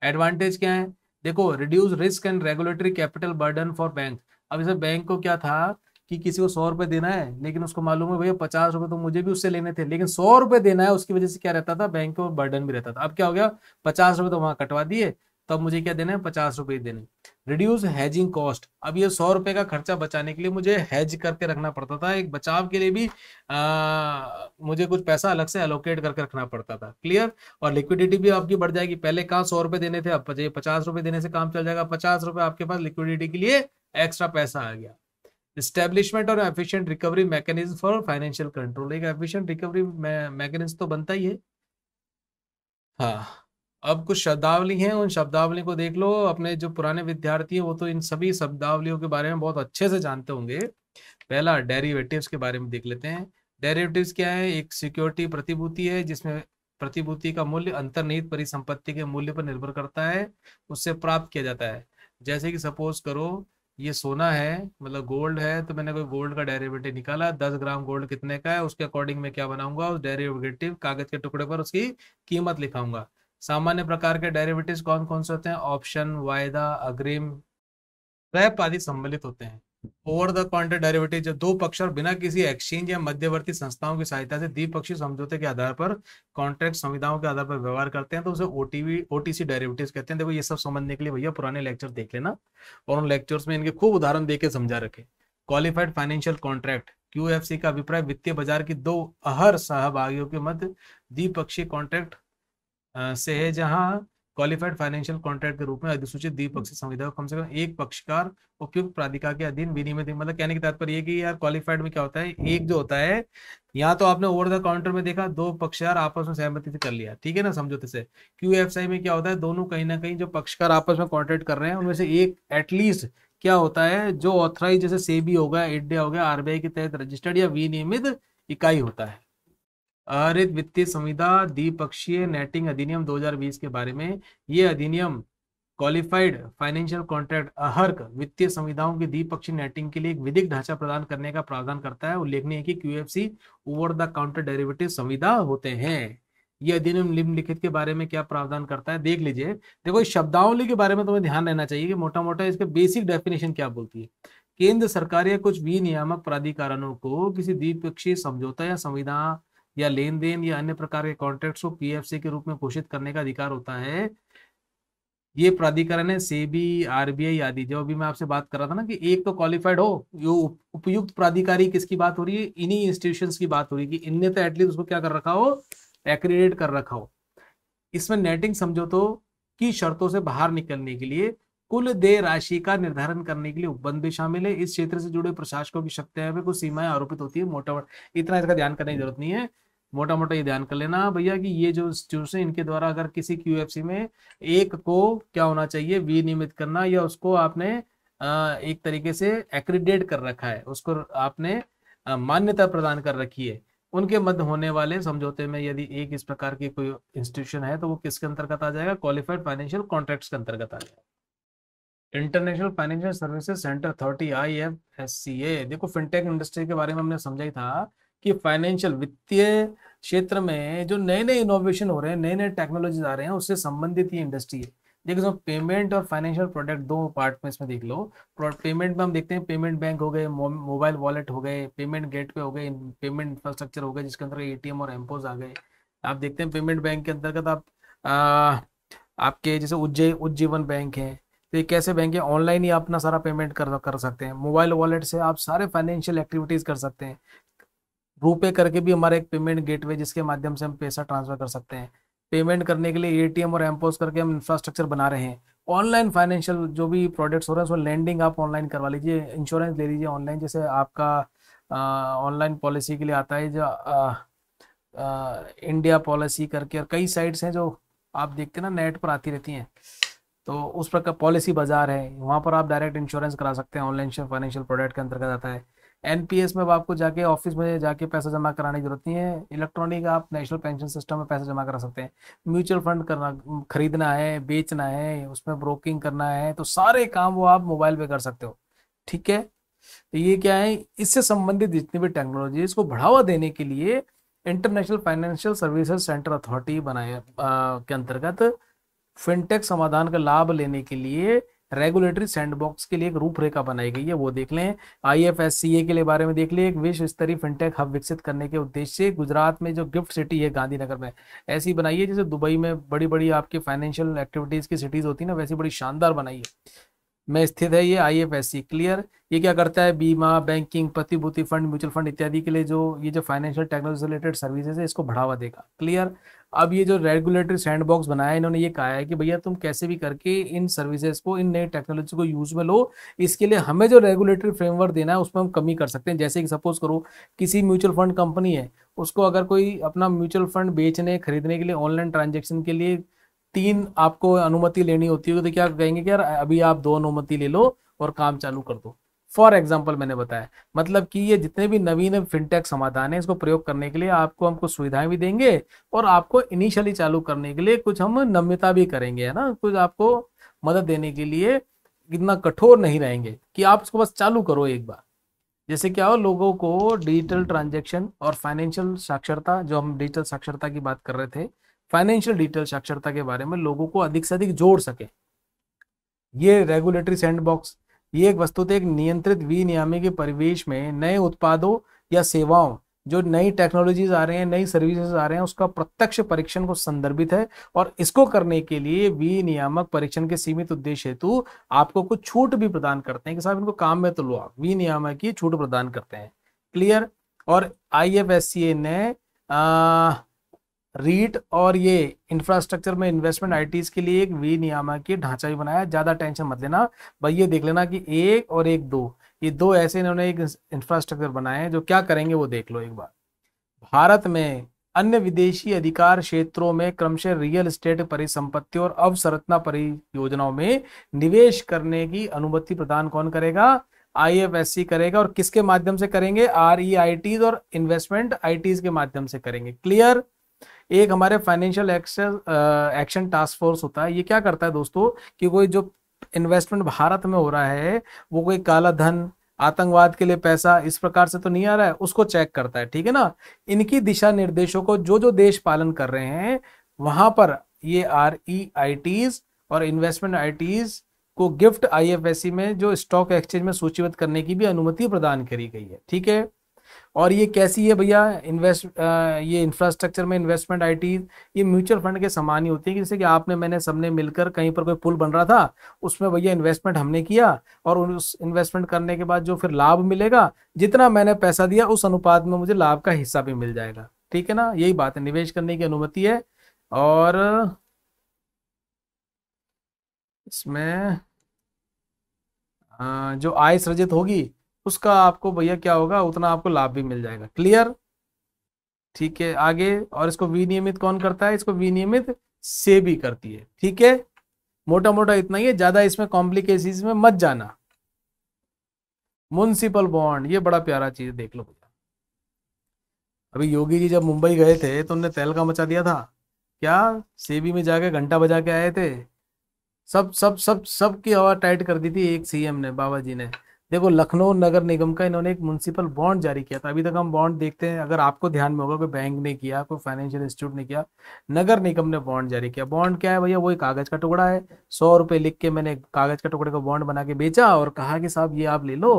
एडवांटेज क्या है देखो reduce risk and regulatory capital burden for bank अब इसे बैंक को क्या था कि किसी को सौ रुपए देना है लेकिन उसको मालूम है भैया पचास रुपए तो मुझे भी उससे लेने थे लेकिन सौ रुपए देना है उसकी वजह से क्या रहता था बैंक को बर्डन भी रहता था अब क्या हो गया पचास रुपए तो वहां कटवा दिए तब मुझे क्या देना है पचास रुपए देने रिड्यूस हैजिंग कॉस्ट अब ये सौ रुपए का खर्चा बचाने के लिए मुझे हैज करके रखना पड़ता था एक बचाव के लिए भी आ, मुझे कुछ पैसा अलग से एलोकेट करके रखना पड़ता था क्लियर और लिक्विडिटी भी आपकी बढ़ जाएगी पहले कहाँ सौ रुपए देने थे अब पचास रुपए देने से काम चल जाएगा पचास रुपए आपके पास लिक्विडिटी के लिए एक्स्ट्रा पैसा आ गया स्टेब्लिशमेंट और efficient recovery mechanism for financial control एक एफिशियंट रिकवरी मैकेनिज्म तो बनता ही है हाँ अब कुछ शब्दावली हैं उन शब्दावली को देख लो अपने जो पुराने विद्यार्थी हैं वो तो इन सभी शब्दावलियों के बारे में बहुत अच्छे से जानते होंगे पहला डेरिवेटिव्स के बारे में देख लेते हैं डेरिवेटिव्स क्या है एक सिक्योरिटी प्रतिभूति है जिसमें प्रतिभूति का मूल्य अंतर्निहित परिसंपत्ति के मूल्य पर निर्भर करता है उससे प्राप्त किया जाता है जैसे कि सपोज करो ये सोना है मतलब गोल्ड है तो मैंने कोई गोल्ड का डेरिवेटिव निकाला दस ग्राम गोल्ड कितने का है उसके अकॉर्डिंग मैं क्या बनाऊंगा उस डेरिवेटिव कागज के टुकड़े पर उसकी कीमत लिखाऊंगा सामान्य प्रकार के डेरिवेटिव्स कौन कौन से होते हैं ऑप्शन वायदा अग्रिम रैप आदि सम्मिलित होते हैं ओवर द काउंटर डेरिवेटिव जब दो पक्ष और बिना किसी एक्सचेंज या मध्यवर्ती संस्थाओं की सहायता से द्विपक्षीय समझौते के आधार पर कॉन्ट्रैक्ट संविधाओं के आधार पर व्यवहार करते हैं तो उसे ओटीवी ओटीसी डेरिवेटिव्स कहते हैं देखो ये सब समझने के लिए भैया पुराने लेक्चर देख लेना और उन लेक्चर्स में इनके खूब उदाहरण दे के समझा रखे क्वालिफाइड फाइनेंशियल कॉन्ट्रैक्ट क्यूएफसी का अभिप्राय वित्तीय बाजार की दो अहर सहभागियों के मध्य द्विपक्षीय कॉन्ट्रैक्ट से है जहां क्वालिफाइड फाइनेंशियल कॉन्ट्रैक्ट के रूप में अधिसूचित द्विपक्षीय हम्म। संविधा कम से कम एक पक्षकार उपयुक्त प्राधिकार के अधीन विनियमित मतलब कहने के तात्पर्य कि यार क्वालिफाइड में क्या होता है एक जो होता है यहाँ तो आपने ओवर द काउंटर में देखा दो पक्षकार आपस में सहमति से कर लिया ठीक है ना समझौते से क्यू एफ में क्या होता है दोनों कहीं ना कहीं जो पक्षकार आपस में कॉन्ट्रैक्ट कर रहे हैं उनमें से एक एटलीस्ट क्या होता है जो ऑथराइज जैसे सेबी होगा एडिया गया आरबीआई के तहत रजिस्टर्ड या विनियमित इकाई होता है हरित वित्तीय संविधा द्विपक्षीय नेटिंग अधिनियम 2020 के बारे में ये अधिनियम क्वालिफाइड फाइनेंशियल कॉन्ट्रैक्ट अहर्क वित्तीय संविधाओं की द्विपक्षीय नेटिंग के लिए एक विधिक ढांचा प्रदान करने का प्रावधान करता है उल्लेखनीय कि QFC over the counter derivative संविधा होते हैं ये अधिनियम निम्नलिखित के बारे में क्या प्रावधान करता है देख लीजिए देखो शब्दावली के बारे में तुम्हें ध्यान रहना चाहिए कि मोटा मोटा इसके बेसिक डेफिनेशन क्या बोलती है केंद्र सरकार या कुछ विनियामक प्राधिकरणों को किसी द्विपक्षीय समझौता या संविधान या लेन देन या अन्य प्रकार के कॉन्ट्रैक्ट को पीएफसी के रूप में घोषित करने का अधिकार होता है ये प्राधिकरण है सेबी आरबीआई आदि जो अभी मैं आपसे बात कर रहा था ना कि एक तो क्वालिफाइड हो जो उपयुक्त प्राधिकारी किसकी बात हो रही है इन्हीं इंस्टीट्यूशन की बात हो रही है कि इनने तो एटलीस्ट उसको क्या कर रखा हो एक्रेडिट कर रखा हो इसमें नेटिंग समझो तो की शर्तों से बाहर निकलने के लिए कुल देय राशि का निर्धारण करने के लिए उपबंध भी शामिल है इस क्षेत्र से जुड़े प्रशासकों की शक्तियां में कुछ सीमाएं आरोपित होती है मोटा मोटा इतना इसका ध्यान करने की जरूरत नहीं है मोटा मोटा ये ध्यान कर लेना भैया कि ये जो है इनके द्वारा अगर किसी क्यूएफसी में एक को क्या होना चाहिए विनियमित करना या उसको आपने एक तरीके से एक्रीडेट कर रखा है उसको आपने मान्यता प्रदान कर रखी है उनके मध्य होने वाले समझौते में यदि एक इस प्रकार की कोई इंस्टीट्यूशन है तो वो किसके अंतर्गत आ जाएगा क्वालिफाइड फाइनेंशियल कॉन्ट्रैक्ट्स के अंतर्गत आ जाएगा international financial services centre thirty I F S C A देखो फिनटेक इंडस्ट्री के बारे में हमने समझा ही था कि फाइनेंशियल वित्तीय क्षेत्र में जो नए नए इनोवेशन हो रहे हैं नए नए टेक्नोलॉजीज आ रहे हैं उससे संबंधित ये इंडस्ट्री है देखो इसमें पेमेंट और फाइनेंशियल प्रोडक्ट दो पार्ट में इसमें देख लो पेमेंट में हम देखते हैं पेमेंट बैंक हो गए मोबाइल वॉलेट हो गए पेमेंट गेटवे हो गए पेमेंट इंफ्रास्ट्रक्चर हो गए जिसके अंदर एटीएम और एम्पोज आ गए आप देखते हैं पेमेंट बैंक के अंतर्गत आप आपके जैसे उज्जैन उज्जीवन बैंक है तो ये कैसे बैंक है ऑनलाइन ही अपना सारा पेमेंट कर कर सकते हैं मोबाइल वॉलेट से आप सारे फाइनेंशियल एक्टिविटीज़ कर सकते हैं रूपे करके भी हमारा एक पेमेंट गेटवे जिसके माध्यम से हम पैसा ट्रांसफर कर सकते हैं पेमेंट करने के लिए एटीएम और एम्पोज करके हम इंफ्रास्ट्रक्चर बना रहे हैं ऑनलाइन फाइनेंशियल जो भी प्रोडक्ट्स हो रहे हैं उसमें लैंडिंग आप ऑनलाइन करवा लीजिए इंश्योरेंस ले लीजिए ऑनलाइन जैसे आपका ऑनलाइन पॉलिसी के लिए आता है जो आ, आ, इंडिया पॉलिसी करके और कई साइट्स हैं जो आप देखते हैं ना नेट पर आती रहती हैं तो उस प्रकार पॉलिसी बाजार है वहाँ पर आप डायरेक्ट इंश्योरेंस करा सकते हैं ऑनलाइन फाइनेंशियल प्रोडक्ट के अंतर्गत आता है एन में आपको जाके ऑफिस में जाके पैसा जमा कराने की जरूरत नहीं है इलेक्ट्रॉनिक आप नेशनल पेंशन सिस्टम में पैसा जमा करा सकते हैं म्यूचुअल फंड करना खरीदना है बेचना है उसमें ब्रोकिंग करना है तो सारे काम वो आप मोबाइल पे कर सकते हो ठीक है तो ये क्या है इससे संबंधित जितनी भी टेक्नोलॉजी इसको बढ़ावा देने के लिए international financial services centre authority बनाया के अंतर्गत फिनटेक समाधान का लाभ लेने के लिए रेगुलेटरी सैंडबॉक्स के लिए एक रूपरेखा बनाई गई है वो देख लें आई एफ एस सी ए के लिए बारे में देख लें एक विश्व स्तरीय फिनटेक हब विकसित करने के उद्देश्य से गुजरात में जो गिफ्ट सिटी है गांधीनगर में ऐसी बनाई है जैसे दुबई में बड़ी बड़ी आपकी फाइनेंशियल एक्टिविटीज़ की सिटीज़ होती है ना वैसी बड़ी शानदार बनाई है में स्थित है ये आईएफएससी क्लियर ये क्या करता है बीमा बैंकिंग प्रतिभूति फंड म्यूचुअल फंड इत्यादि के लिए जो ये जो फाइनेंशियल टेक्नोलॉजी रिलेटेड सर्विसेज है इसको बढ़ावा देगा क्लियर अब ये जो रेगुलेटरी सैंड बॉक्स बनाया इन्होंने ये कहा है कि भैया तुम कैसे भी करके इन सर्विसेज को इन नई टेक्नोलॉजी को यूज में लो इसके लिए हमें जो रेगुलेटरी फ्रेमवर्क देना है उसमें हम कमी कर सकते हैं जैसे कि सपोज करो किसी म्यूचुअल फंड कंपनी है उसको अगर कोई अपना म्यूचुअल फंड बेचने खरीदने के लिए ऑनलाइन ट्रांजेक्शन के लिए तीन आपको अनुमति लेनी होती है तो क्या कहेंगे कि यार अभी आप दो अनुमति ले लो और काम चालू कर दो फॉर एग्जाम्पल मैंने बताया मतलब कि ये जितने भी नवीन फिनटेक समाधान है इसको प्रयोग करने के लिए आपको हमको सुविधाएं भी देंगे और आपको इनिशियली चालू करने के लिए कुछ हम नम्यता भी करेंगे है ना कुछ आपको मदद देने के लिए इतना कठोर नहीं रहेंगे कि आप उसको बस चालू करो एक बार जैसे क्या हो लोगों को डिजिटल ट्रांजेक्शन और फाइनेंशियल साक्षरता जो हम डिजिटल साक्षरता की बात कर रहे थे फाइनेंशियल डिटेल साक्षरता के बारे में लोगों को अधिक से अधिक जोड़ सके ये रेगुलेटरी सैंडबॉक्स ये एक वस्तुतः एक नियंत्रित विनियामी के परिवेश में नए उत्पादों या सेवाओं जो नई टेक्नोलॉजीज आ रहे हैं नई सर्विसेज आ रहे हैं उसका प्रत्यक्ष परीक्षण को संदर्भित है और इसको करने के लिए विनियामक परीक्षण के सीमित उद्देश्य हेतु आपको कुछ छूट भी प्रदान करते हैं कि साहब इनको काम में तो लो आप विनियामक की छूट प्रदान करते हैं क्लियर और आई ने अः रीट और ये इंफ्रास्ट्रक्चर में इन्वेस्टमेंट आई के लिए एक विनियामक की ढांचा भी बनाया ज़्यादा टेंशन मत लेना भाई ये देख लेना कि एक और एक दो ये दो ऐसे इन्होंने एक इंफ्रास्ट्रक्चर बनाए हैं जो क्या करेंगे वो देख लो एक बार भारत में अन्य विदेशी अधिकार क्षेत्रों में क्रमशः रियल एस्टेट परिसंपत्ति और अवसरचना परियोजनाओं में निवेश करने की अनुमति प्रदान कौन करेगा आईएफएससी करेगा और किसके माध्यम से करेंगे आरईआईटीज e और इन्वेस्टमेंट आईटीज के माध्यम से करेंगे क्लियर एक हमारे financial action action task force होता है ये क्या करता है दोस्तों कि कोई जो इन्वेस्टमेंट भारत में हो रहा है वो कोई काला धन आतंकवाद के लिए पैसा इस प्रकार से तो नहीं आ रहा है उसको चेक करता है ठीक है ना इनकी दिशा निर्देशों को जो जो देश पालन कर रहे हैं वहां पर ये आर ई आई टीज और इन्वेस्टमेंट आई टीज को गिफ्ट आईएफएससी में जो स्टॉक एक्सचेंज में सूचीबद्ध करने की भी अनुमति प्रदान करी गई है ठीक है और ये कैसी है भैया इन्वेस्ट ये इंफ्रास्ट्रक्चर में इन्वेस्टमेंट आई ये म्यूचुअल फंड के समान ही होती है जैसे कि आपने मैंने सबने मिलकर कहीं पर कोई पुल बन रहा था उसमें भैया इन्वेस्टमेंट हमने किया और उस इन्वेस्टमेंट करने के बाद जो फिर लाभ मिलेगा जितना मैंने पैसा दिया उस अनुपात में मुझे लाभ का हिस्सा भी मिल जाएगा ठीक है ना यही बात है निवेश करने की अनुमति है और इसमें जो आय सृजित होगी उसका आपको भैया क्या होगा उतना आपको लाभ भी मिल जाएगा क्लियर ठीक है आगे और इसको विनियमित कौन करता है इसको विनियमित से भी करती है ठीक है मोटा मोटा इतना ही है ज्यादा इसमें कॉम्प्लिकेसीज में मत जाना म्यूनसिपल बॉन्ड ये बड़ा प्यारा चीज देख लो भैया अभी योगी जी जब मुंबई गए थे तो उनने तहलका मचा दिया था क्या सेबी में जाके घंटा बजा के आए थे सब सब सब सब की हवा टाइट कर दी थी एक सीएम ने बाबा जी ने देखो लखनऊ नगर निगम का इन्होंने एक म्यूनसिपल बॉन्ड जारी किया था अभी तक हम बॉन्ड देखते हैं अगर आपको ध्यान में होगा कोई बैंक ने किया कोई फाइनेंशियल इंस्टीट्यूट ने किया नगर निगम ने बॉन्ड जारी किया बॉन्ड क्या है भैया वो एक कागज का टुकड़ा है सौ रुपए लिख के मैंने कागज का टुकड़े का बॉन्ड बना के बेचा और कहा कि साहब ये आप ले लो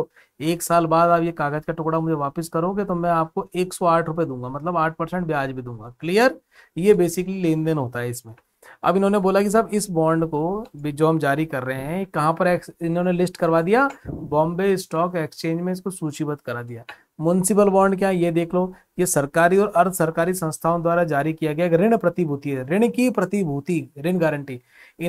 एक साल बाद आप ये कागज का टुकड़ा मुझे वापस करोगे तो मैं आपको एक सौ आठ रुपए दूंगा मतलब आठ परसेंट ब्याज भी दूंगा क्लियर ये बेसिकली लेन देन होता है इसमें अब इन्होंने बोला कि साहब इस बॉन्ड को जो हम जारी कर रहे हैं कहाँ पर इन्होंने लिस्ट करवा दिया बॉम्बे स्टॉक एक्सचेंज में इसको सूचीबद्ध करा दिया म्यूनसिपल बॉन्ड क्या ये देख लो ये सरकारी और अर्ध सरकारी संस्थाओं द्वारा जारी किया गया ऋण प्रतिभूति है ऋण की प्रतिभूति ऋण गारंटी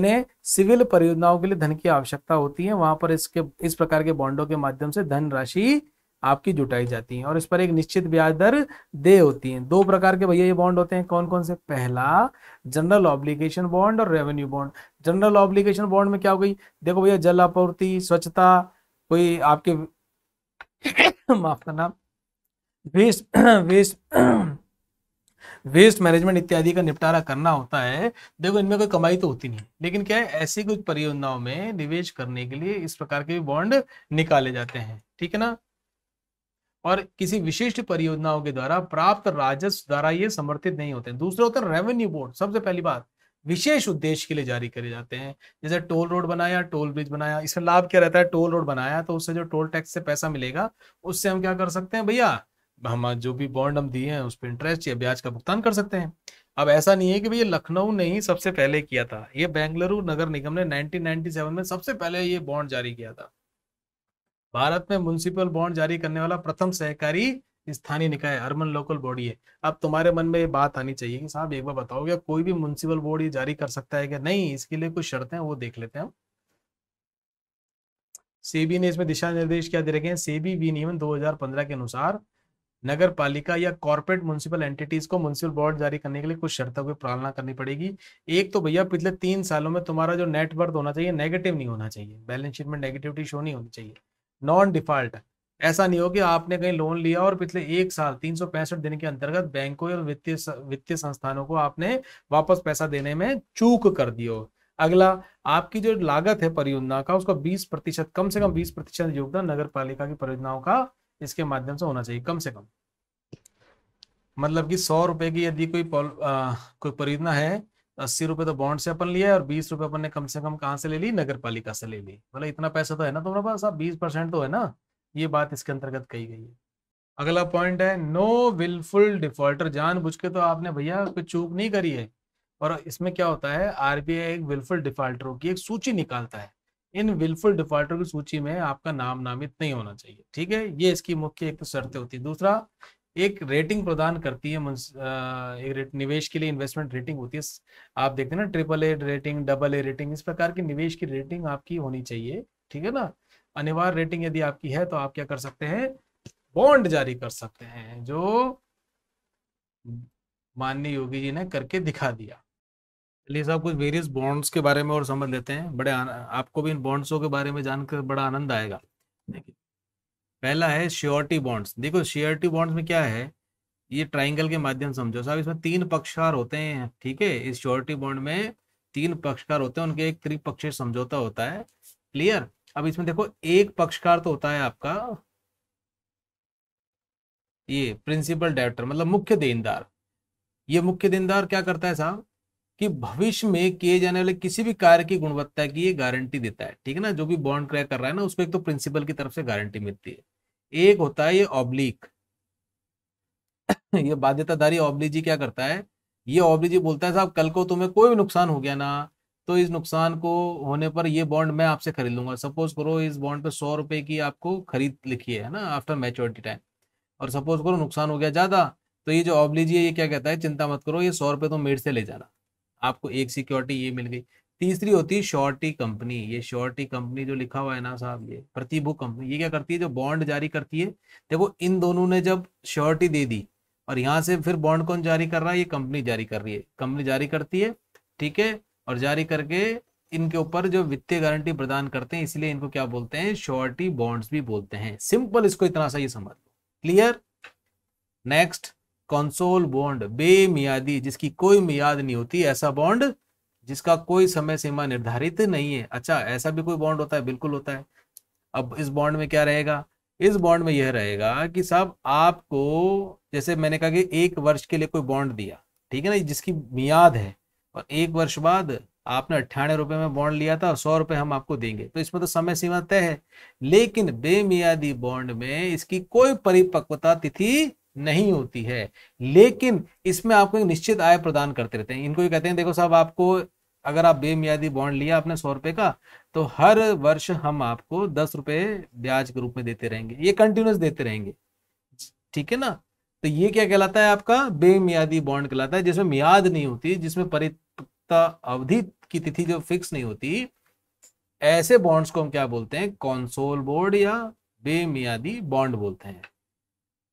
इन्हें सिविल परियोजनाओं के लिए धन की आवश्यकता होती है वहां पर इसके इस प्रकार के बॉन्डों के माध्यम से धन राशि आपकी जुटाई जाती है और इस पर एक निश्चित ब्याज दर दे होती है दो प्रकार के भैया ये बॉन्ड होते हैं कौन कौन से पहला जनरल ऑब्लिगेशन बॉन्ड और revenue bond general obligation bond में क्या हो गई देखो भैया जल आपूर्ति स्वच्छता कोई आपके माफ करना वेस्ट वेस्ट वेस्ट मैनेजमेंट इत्यादि का निपटारा करना होता है देखो इनमें कोई कमाई तो होती नहीं लेकिन क्या है ऐसी कुछ परियोजनाओं में निवेश करने के लिए इस प्रकार के भी बॉन्ड निकाले जाते हैं ठीक है ना और किसी विशिष्ट परियोजनाओं के द्वारा प्राप्त राजस्व द्वारा ये समर्थित नहीं होते दूसरे होते रेवेन्यू बोर्ड सबसे पहली बात विशेष उद्देश्य के लिए जारी करे जाते हैं जैसे टोल रोड बनाया टोल ब्रिज बनाया इसमें लाभ क्या रहता है टोल रोड बनाया तो उससे जो टोल टैक्स से पैसा मिलेगा उससे हम क्या कर सकते हैं भैया हम जो भी बॉन्ड हम दिए हैं उस पर इंटरेस्ट या ब्याज का भुगतान कर सकते हैं अब ऐसा नहीं है कि भैया लखनऊ ने ही सबसे पहले किया था ये बेंगलुरु नगर निगम ने 1997 में सबसे पहले ये बॉन्ड जारी किया था भारत में म्यूनसिपल बॉन्ड जारी करने वाला प्रथम सहकारी स्थानीय निकाय अर्बन लोकल बॉडी है अब तुम्हारे मन में ये बात आनी चाहिए कि साहब एक बार बताओ क्या कोई भी म्यूनसिपल बोर्ड ये जारी कर सकता है क्या नहीं इसके लिए कुछ शर्तें हैं वो देख लेते हैं हम सेबी ने इसमें दिशा निर्देश क्या दे रखे हैं सेबी विनियमन 2015 के अनुसार नगर पालिका या कॉर्पोरेट म्यूनिसिपल एंटिटीज को म्यूनसिपल बॉन्ड जारी करने के लिए कुछ शर्तों की पालना करनी पड़ेगी एक तो भैया पिछले तीन सालों में तुम्हारा जो नेटवर्थ होना चाहिए नेगेटिव नहीं होना चाहिए बैलेंस शीट में नेगेटिविटी शो नहीं होनी चाहिए नॉन डिफॉल्ट ऐसा नहीं हो कि आपने कहीं लोन लिया और पिछले एक साल तीन सौ पैंसठ दिन के अंतर्गत बैंकों और वित्तीय वित्तीय संस्थानों को आपने वापस पैसा देने में चूक कर दियो अगला आपकी जो लागत है परियोजना का उसका 20 प्रतिशत कम से कम 20 प्रतिशत योगदान नगर पालिका की परियोजनाओं का इसके माध्यम से होना चाहिए कम से कम मतलब कि सौ रुपए की यदि कोई आ, कोई परियोजना है अस्सी रुपए तो बॉन्ड से अपन लिया और बीस रुपए अपन ने कम से कम कहाँ से ले ली नगर पालिका से ले ली बोले इतना पैसा तो है ना तुम्हारे पास हाँ, बीस परसेंट तो है ना ये बात इसके अंतर्गत कही गई है अगला पॉइंट है नो विलफुल डिफॉल्टर जानबूझ के तो आपने भैया कोई चूक नहीं करी है और इसमें क्या होता है आरबीआई एक विलफुल डिफॉल्टरों की एक सूची निकालता है इन विलफुल डिफॉल्टर की सूची में आपका नाम नामित नहीं होना चाहिए ठीक है ये इसकी मुख्य एक तो शर्तें होती है दूसरा एक रेटिंग प्रदान करती है एक निवेश के लिए इन्वेस्टमेंट रेटिंग होती है आप देखते हैं ना triple A rating double A rating इस प्रकार की निवेश की रेटिंग आपकी होनी चाहिए ठीक है ना अनिवार्य रेटिंग यदि आपकी है तो आप क्या कर सकते हैं बॉन्ड जारी कर सकते हैं जो माननीय योगी जी ने करके दिखा दिया चलिए साहब कुछ वेरियस बॉन्ड्स के बारे में और समझ लेते हैं बड़े आपको भी इन बॉन्ड्सों के बारे में जानकर बड़ा आनंद आएगा देखिए पहला है श्योरिटी बॉन्ड्स देखो श्योरिटी बॉन्ड्स में क्या है ये ट्राइंगल के माध्यम समझो साहब इसमें तीन पक्षकार होते हैं ठीक है इस श्योरिटी बॉन्ड में तीन पक्षकार होते हैं उनके एक त्रिपक्षीय समझौता होता है क्लियर अब इसमें देखो एक पक्षकार तो होता है आपका ये प्रिंसिपल डायरेक्टर मतलब मुख्य देनदार ये मुख्य देनदार क्या करता है साहब कि भविष्य में किए जाने वाले किसी भी कार्य की गुणवत्ता की ये गारंटी देता है ठीक है ना जो भी बॉन्ड क्रय कर रहा है ना उसको एक तो प्रिंसिपल की तरफ से गारंटी मिलती है एक होता है ये ऑब्लिक ये बाध्यताधारी ऑब्लिजी क्या करता है ये ऑब्लिजी बोलता है साहब कल को तुम्हें कोई भी नुकसान हो गया ना तो इस नुकसान को होने पर ये बॉन्ड मैं आपसे खरीद लूंगा सपोज करो इस बॉन्ड पे सौ रुपए की आपको खरीद लिखी है ना आफ्टर मैच्योरिटी टाइम और सपोज करो नुकसान हो गया ज्यादा तो ये जो ऑब्लिजी है ये क्या कहता है चिंता मत करो ये सौ रुपए तो मेड से ले जाना आपको एक सिक्योरिटी ये मिल गई तीसरी होती है श्योरिटी कंपनी ये श्योरिटी कंपनी जो लिखा हुआ है ना साहब ये प्रतिभू कंपनी ये क्या करती है जो बॉन्ड जारी करती है देखो इन दोनों ने जब श्योरिटी दे दी और यहाँ से फिर बॉन्ड कौन जारी कर रहा है ये कंपनी जारी कर रही है कंपनी जारी करती है ठीक है और जारी करके इनके ऊपर जो वित्तीय गारंटी प्रदान करते हैं इसलिए इनको क्या बोलते हैं श्योरिटी बॉन्ड्स भी बोलते हैं सिंपल इसको इतना सा ये समझ लो क्लियर नेक्स्ट कंसोल बॉन्ड बेमियादी जिसकी कोई मियाद नहीं होती ऐसा बॉन्ड जिसका कोई समय सीमा निर्धारित नहीं है अच्छा ऐसा भी कोई बॉन्ड होता है बिल्कुल होता है अब इस बॉन्ड में क्या रहेगा इस बॉन्ड में यह रहेगा कि साहब आपको जैसे मैंने कहा कि एक वर्ष के लिए कोई बॉन्ड दिया ठीक है ना जिसकी मियाद है और एक वर्ष बाद आपने अट्ठानवे रुपए में बॉन्ड लिया था और सौ रुपए हम आपको देंगे तो इसमें तो समय सीमा तय है लेकिन बेमियादी बॉन्ड में इसकी कोई परिपक्वता तिथि नहीं होती है लेकिन इसमें आपको एक निश्चित आय प्रदान करते रहते हैं इनको ये कहते हैं देखो साहब आपको अगर आप बेमियादी बॉन्ड लिया आपने सौ रुपए का तो हर वर्ष हम आपको दस रुपए ब्याज के रूप में देते रहेंगे ये कंटिन्यूस देते रहेंगे ठीक है ना तो ये क्या कहलाता है आपका बेमियादी बॉन्ड कहलाता है जिसमें मियाद नहीं होती जिसमें परिपक्ता अवधि की तिथि जो फिक्स नहीं होती ऐसे बॉन्ड्स को हम क्या बोलते हैं कॉन्सोल बोर्ड या बेमियादी बॉन्ड बोलते हैं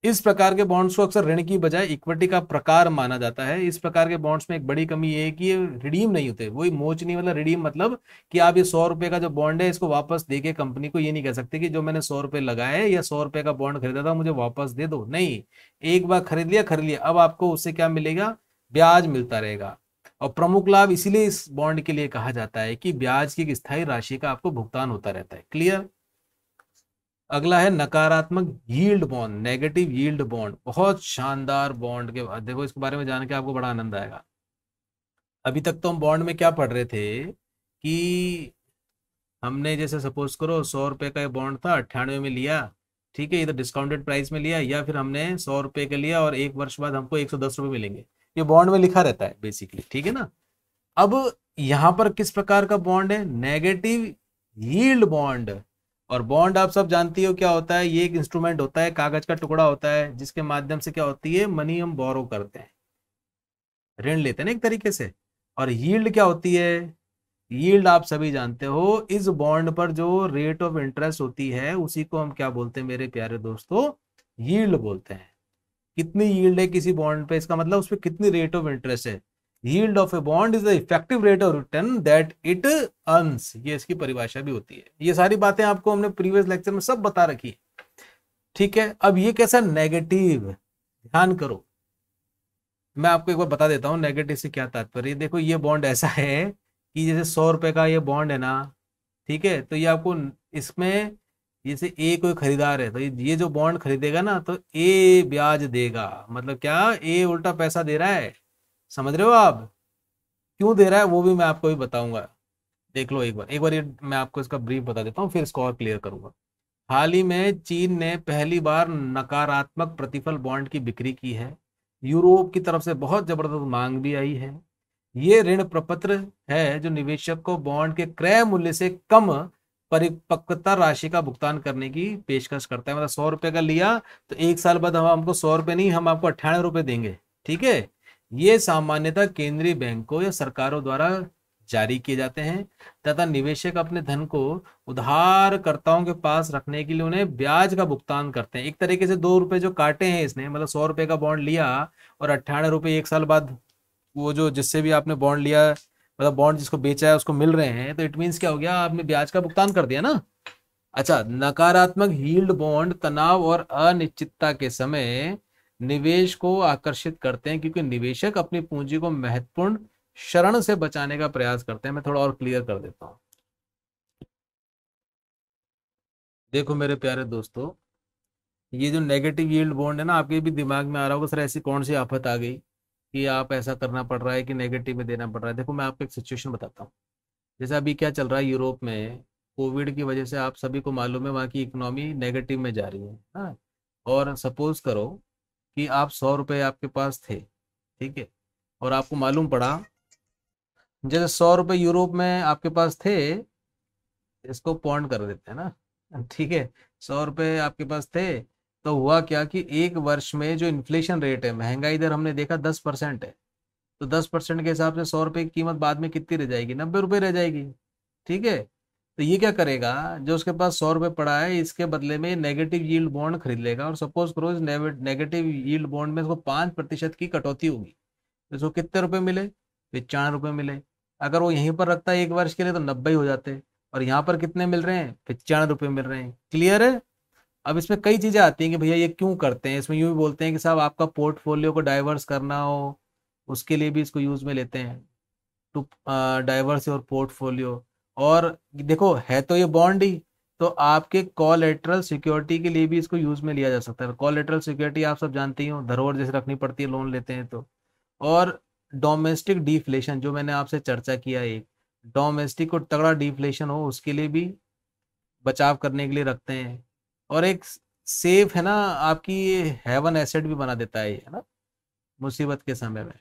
इस प्रकार के बॉन्ड्स को अक्सर ऋण की बजाय इक्विटी का प्रकार माना जाता है इस प्रकार के बॉन्ड्स में एक बड़ी कमी ये है कि ये रिडीम नहीं होते वही मोच नहीं मतलब रिडीम मतलब कि आप ये सौ रुपए का जो बॉन्ड है इसको वापस दे के कंपनी को ये नहीं कह सकते कि जो मैंने सौ रुपए लगाया या सौ रुपए का बॉन्ड खरीदा था मुझे वापस दे दो नहीं एक बार खरीद लिया खरीद लिया अब आपको उससे क्या मिलेगा ब्याज मिलता रहेगा और प्रमुख लाभ इसीलिए इस बॉन्ड के लिए कहा जाता है कि ब्याज की एक स्थायी राशि का आपको भुगतान होता रहता है क्लियर अगला है नकारात्मक yield bond negative yield bond बहुत शानदार बॉन्ड के देखो इसके बारे में जान के आपको बड़ा आनंद आएगा अभी तक तो हम बॉन्ड में क्या पढ़ रहे थे कि हमने जैसे सपोज करो सौ रुपये का बॉन्ड था अट्ठानवे में लिया ठीक है इधर डिस्काउंटेड प्राइस में लिया या फिर हमने सौ रुपये का लिया और एक वर्ष बाद हमको एक सौ दस रुपये मिलेंगे ये बॉन्ड में लिखा रहता है बेसिकली ठीक है ना अब यहाँ पर किस प्रकार का बॉन्ड है नेगेटिव यील्ड बॉन्ड और बॉन्ड आप सब जानती हो क्या होता है ये एक इंस्ट्रूमेंट होता है कागज का टुकड़ा होता है जिसके माध्यम से क्या होती है मनी हम बोरो करते हैं ऋण लेते हैं ना एक तरीके से और यील्ड क्या होती है यील्ड आप सभी जानते हो इस बॉन्ड पर जो रेट ऑफ इंटरेस्ट होती है उसी को हम क्या बोलते हैं मेरे प्यारे दोस्तों यील्ड बोलते हैं कितनी यील्ड है किसी बॉन्ड पे इसका मतलब उस पर कितनी रेट ऑफ इंटरेस्ट है yield of a bond is the effective rate of return that it earns ये इसकी परिभाषा भी होती है ये सारी बातें आपको हमने प्रीवियस लेक्चर में सब बता रखी है ठीक है अब ये कैसा नेगेटिव ध्यान करो मैं आपको एक बार बता देता हूँ नेगेटिव से क्या तात्पर्य देखो ये बॉन्ड ऐसा है कि जैसे सौ रुपए का ये बॉन्ड है ना ठीक है तो ये आपको इसमें जैसे ए कोई खरीदार है तो ये जो बॉन्ड खरीदेगा ना तो ए ब्याज देगा मतलब क्या ए उल्टा पैसा दे रहा है समझ रहे हो आप क्यों दे रहा है वो भी मैं आपको भी बताऊंगा देख लो एक बार एक बार ये मैं आपको इसका ब्रीफ बता देता हूँ फिर इसको और क्लियर करूंगा हाल ही में चीन ने पहली बार नकारात्मक प्रतिफल बॉन्ड की बिक्री की है यूरोप की तरफ से बहुत जबरदस्त मांग भी आई है ये ऋण प्रपत्र है जो निवेशक को बॉन्ड के क्रय मूल्य से कम परिपक्वता राशि का भुगतान करने की पेशकश करता है मतलब सौ रुपए का लिया तो एक साल बाद हम हमको सौ रुपए नहीं हम आपको अट्ठानवे रुपए देंगे ठीक है ये सामान्यतः केंद्रीय बैंकों या सरकारों द्वारा जारी किए जाते हैं तथा निवेशक अपने धन को उधारकर्ताओं के पास रखने के लिए उन्हें ब्याज का भुगतान करते हैं एक तरीके से दो रुपए जो काटे हैं इसने मतलब सौ रुपए का बॉन्ड लिया और अट्ठानवे रुपए एक साल बाद वो जो जिससे भी आपने बॉन्ड लिया मतलब बॉन्ड जिसको बेचा है उसको मिल रहे हैं तो इट मीन्स क्या हो गया आपने ब्याज का भुगतान कर दिया ना अच्छा नकारात्मक हील्ड बॉन्ड तनाव और अनिश्चितता के समय निवेश को आकर्षित करते हैं क्योंकि निवेशक अपनी पूंजी को महत्वपूर्ण शरण से बचाने का प्रयास करते हैं मैं थोड़ा और क्लियर कर देता हूं देखो मेरे प्यारे दोस्तों ये जो नेगेटिव यील्ड बॉन्ड है ना आपके भी दिमाग में आ रहा होगा सर ऐसी कौन सी आफत आ गई कि आप ऐसा करना पड़ रहा है कि नेगेटिव में देना पड़ रहा है देखो मैं आपको एक सिचुएशन बताता हूँ जैसे अभी क्या चल रहा है यूरोप में कोविड की वजह से आप सभी को मालूम है वहाँ की इकोनॉमी नेगेटिव में जा रही है ना हाँ। और सपोज करो कि आप सौ रुपये आपके पास थे ठीक है और आपको मालूम पड़ा जैसे सौ रुपये यूरोप में आपके पास थे इसको पॉइंट कर देते हैं ना ठीक है सौ रुपए आपके पास थे तो हुआ क्या कि एक वर्ष में जो इन्फ्लेशन रेट है महंगाई दर हमने देखा दस परसेंट है तो दस परसेंट के हिसाब से सौ रुपए की कीमत बाद में कितनी रह जाएगी नब्बे रुपये रह जाएगी ठीक है तो ये क्या करेगा जो उसके पास सौ रुपये पड़ा है इसके बदले में नेगेटिव यील्ड बॉन्ड खरीद लेगा और सपोज करो इस नेगेटिव यील्ड बॉन्ड में उसको पाँच प्रतिशत की कटौती होगी तो इसको कितने रुपये मिले पचानवे रुपये मिले अगर वो यहीं पर रखता है एक वर्ष के लिए तो नब्बे हो जाते और यहाँ पर कितने मिल रहे हैं पचानवे रुपये मिल रहे हैं क्लियर है अब इसमें कई चीज़ें आती हैं कि भैया ये क्यों करते हैं इसमें यूँ भी बोलते हैं कि साहब आपका पोर्टफोलियो को डाइवर्स करना हो उसके लिए भी इसको यूज़ में लेते हैं टू डाइवर्स योर पोर्टफोलियो और देखो है तो ये बॉन्ड ही तो आपके कॉलेटरल सिक्योरिटी के लिए भी इसको यूज में लिया जा सकता है कॉलेटरल सिक्योरिटी आप सब जानते ही हो धरोहर जैसे रखनी पड़ती है लोन लेते हैं तो और डोमेस्टिक डिफ्लेशन जो मैंने आपसे चर्चा किया एक डोमेस्टिक और तगड़ा डिफ्लेशन हो उसके लिए भी बचाव करने के लिए रखते हैं और एक सेफ है ना आपकी हेवन एसेट भी बना देता है ना मुसीबत के समय में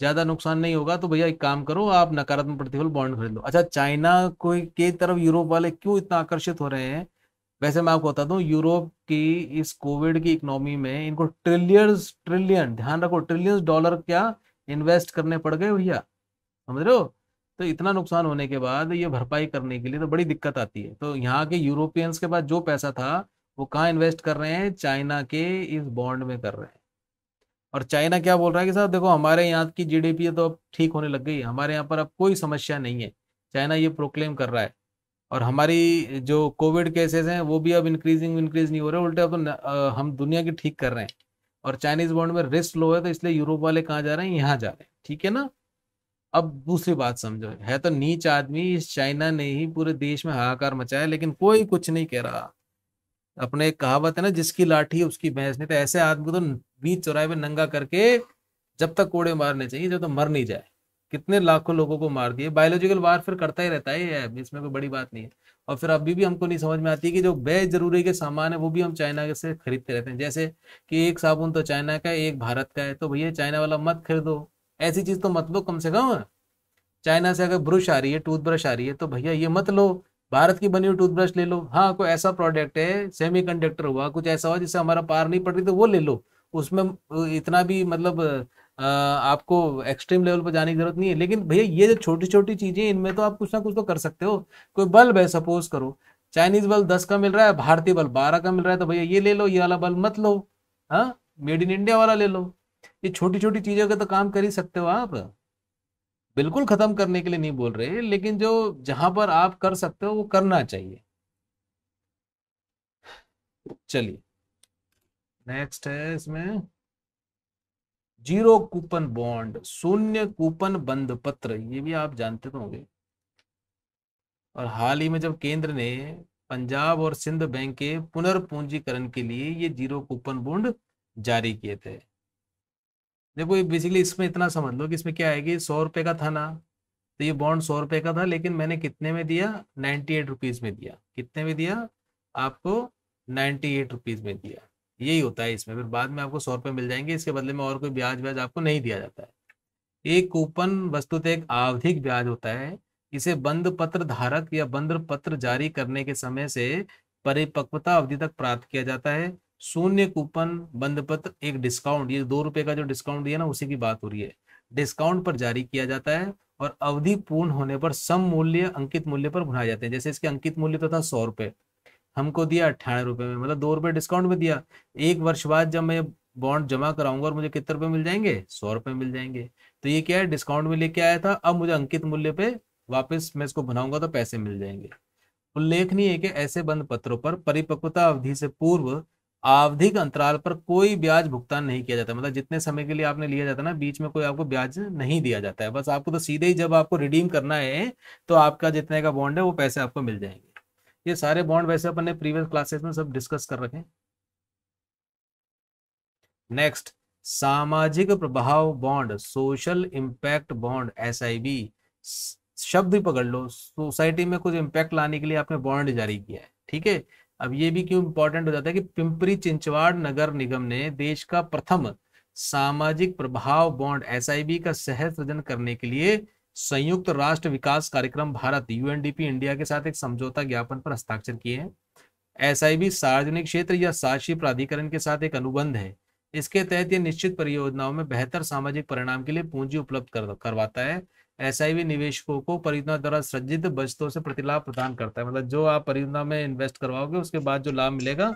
ज्यादा नुकसान नहीं होगा तो भैया एक काम करो आप नकारात्मक प्रतिफल बॉन्ड खरीद लो अच्छा चाइना को के तरफ यूरोप वाले क्यों इतना आकर्षित हो रहे हैं वैसे मैं आपको बता दूं यूरोप की इस कोविड की इकोनॉमी में इनको ट्रिलियंस ट्रिलियन ध्यान रखो ट्रिलियंस डॉलर क्या इन्वेस्ट करने पड़ गए भैया समझ रहे हो तो इतना नुकसान होने के बाद ये भरपाई करने के लिए तो बड़ी दिक्कत आती है तो यहाँ के यूरोपियंस के पास जो पैसा था वो कहाँ इन्वेस्ट कर रहे हैं चाइना के इस बॉन्ड में कर रहे हैं और चाइना क्या बोल रहा है कि साहब देखो हमारे यहाँ की जीडीपी है तो अब ठीक होने लग गई हमारे यहाँ पर अब कोई समस्या नहीं है चाइना ये प्रोक्लेम कर रहा है और हमारी जो कोविड केसेस हैं वो भी अब इंक्रीजिंग इंक्रीज नहीं हो रहे उल्टे अब तो हम दुनिया की ठीक कर रहे हैं और चाइनीज बॉन्ड में रिस्क लो है तो इसलिए यूरोप वाले कहाँ जा रहे हैं यहाँ जा रहे हैं ठीक है ना अब दूसरी बात समझो है तो नीच आदमी इस चाइना ने ही पूरे देश में हाहाकार मचाया लेकिन कोई कुछ नहीं कह रहा अपने एक कहावत है ना जिसकी लाठी उसकी भैंस नहीं तो ऐसे आदमी को तो बीच चौराहे में नंगा करके जब तक कोड़े मारने चाहिए जब तक तो मर नहीं जाए कितने लाखों लोगों को मार दिए बायोलॉजिकल वार फिर करता ही रहता है इसमें कोई बड़ी बात नहीं है और फिर अभी भी हमको नहीं समझ में आती कि जो बे जरूरी के सामान है वो भी हम चाइना से खरीदते रहते हैं जैसे कि एक साबुन तो चाइना का है एक भारत का है तो भैया चाइना वाला मत खरीदो ऐसी चीज तो मत लो कम से कम चाइना से अगर ब्रुश आ रही है टूथब्रश आ रही है तो भैया ये मत लो भारत की बनी हुई टूथब्रश ले लो हाँ कोई ऐसा प्रोडक्ट है सेमी कंडक्टर हुआ कुछ ऐसा हुआ जिससे हमारा पार नहीं पड़ रही तो वो ले लो उसमें इतना भी मतलब आपको एक्सट्रीम लेवल पर जाने की जरूरत नहीं है लेकिन भैया ये जो छोटी छोटी चीज़ें इनमें तो आप कुछ ना कुछ तो कर सकते हो कोई बल्ब है सपोज करो चाइनीज बल्ब दस का मिल रहा है भारतीय बल्ब बारह का मिल रहा है तो भैया ये ले लो ये वाला बल्ब मत लो हाँ मेड इन इंडिया वाला ले लो ये छोटी छोटी चीज़ों का तो काम कर ही सकते हो आप बिल्कुल खत्म करने के लिए नहीं बोल रहे लेकिन जो जहां पर आप कर सकते हो वो करना चाहिए चलिए नेक्स्ट है इसमें जीरो कूपन बॉन्ड शून्य कूपन बंद पत्र ये भी आप जानते तो होंगे और हाल ही में जब केंद्र ने पंजाब और सिंध बैंक के पुनर्पूंजीकरण के लिए ये जीरो कूपन बॉन्ड जारी किए थे देखो बेसिकली इसमें इतना समझ लो कि इसमें क्या आएगी सौ रुपए का था ना तो ये बॉन्ड सौ रुपए का था लेकिन मैंने कितने में दिया नाइनटी एट रुपीज़ में दिया कितने में दिया आपको नाइनटी एट रुपीज़ में दिया यही होता है इसमें फिर बाद में आपको सौ रुपये मिल जाएंगे इसके बदले में और कोई ब्याज ब्याज आपको नहीं दिया जाता है एक कूपन वस्तुतः तो एक आवधिक ब्याज होता है इसे बंद पत्र धारक या बंद पत्र जारी करने के समय से परिपक्वता अवधि तक प्राप्त किया जाता है शून्य कूपन बंद पत्र एक डिस्काउंट ये दो रुपए का जो डिस्काउंट दिया ना उसी की बात हो रही है डिस्काउंट पर जारी किया जाता है और अवधि पूर्ण होने पर सम मूल्य अंकित मूल्य पर भुनाए जाते हैं जैसे इसके अंकित मूल्य तो था सौ रुपए हमको दिया अट्ठारह रुपए में मतलब दो रुपए डिस्काउंट में दिया एक वर्ष बाद जब मैं बॉन्ड जमा कराऊंगा और मुझे कितने रुपए मिल जाएंगे सौ रुपए मिल जाएंगे तो ये क्या है डिस्काउंट में लेके आया था अब मुझे अंकित मूल्य पे वापस मैं इसको बनाऊंगा तो पैसे मिल जाएंगे उल्लेखनीय है कि ऐसे बंद पत्रों पर परिपक्वता अवधि से पूर्व आवधिक अंतराल पर कोई ब्याज भुगतान नहीं किया जाता मतलब जितने समय के लिए आपने लिया जाता है ना बीच में कोई आपको ब्याज नहीं दिया जाता है बस आपको तो सीधे ही जब आपको रिडीम करना है तो आपका जितने का बॉन्ड है वो पैसे आपको मिल जाएंगे ये सारे बॉन्ड वैसे अपन ने प्रीवियस क्लासेस में सब डिस्कस कर रखे नेक्स्ट सामाजिक प्रभाव बॉन्ड सोशल इम्पैक्ट बॉन्ड एस शब्द ही पकड़ लो सोसाइटी में कुछ इम्पैक्ट लाने के लिए आपने बॉन्ड जारी किया है ठीक है अब ये भी क्यों इंपॉर्टेंट हो जाता है कि पिंपरी चिंचवाड़ नगर निगम ने देश का प्रथम सामाजिक प्रभाव बॉन्ड एस का सह सृजन करने के लिए संयुक्त राष्ट्र विकास कार्यक्रम भारत यूएनडीपी इंडिया के साथ एक समझौता ज्ञापन पर हस्ताक्षर किए हैं एस सार्वजनिक क्षेत्र या साक्षी प्राधिकरण के साथ एक अनुबंध है इसके तहत ये निश्चित परियोजनाओं में बेहतर सामाजिक परिणाम के लिए पूंजी उपलब्ध करवाता है एस निवेशकों को परियोजना द्वारा सज्जित बचतों से प्रतिलाभ प्रदान करता है मतलब जो आप परियोजना में इन्वेस्ट करवाओगे उसके बाद जो लाभ मिलेगा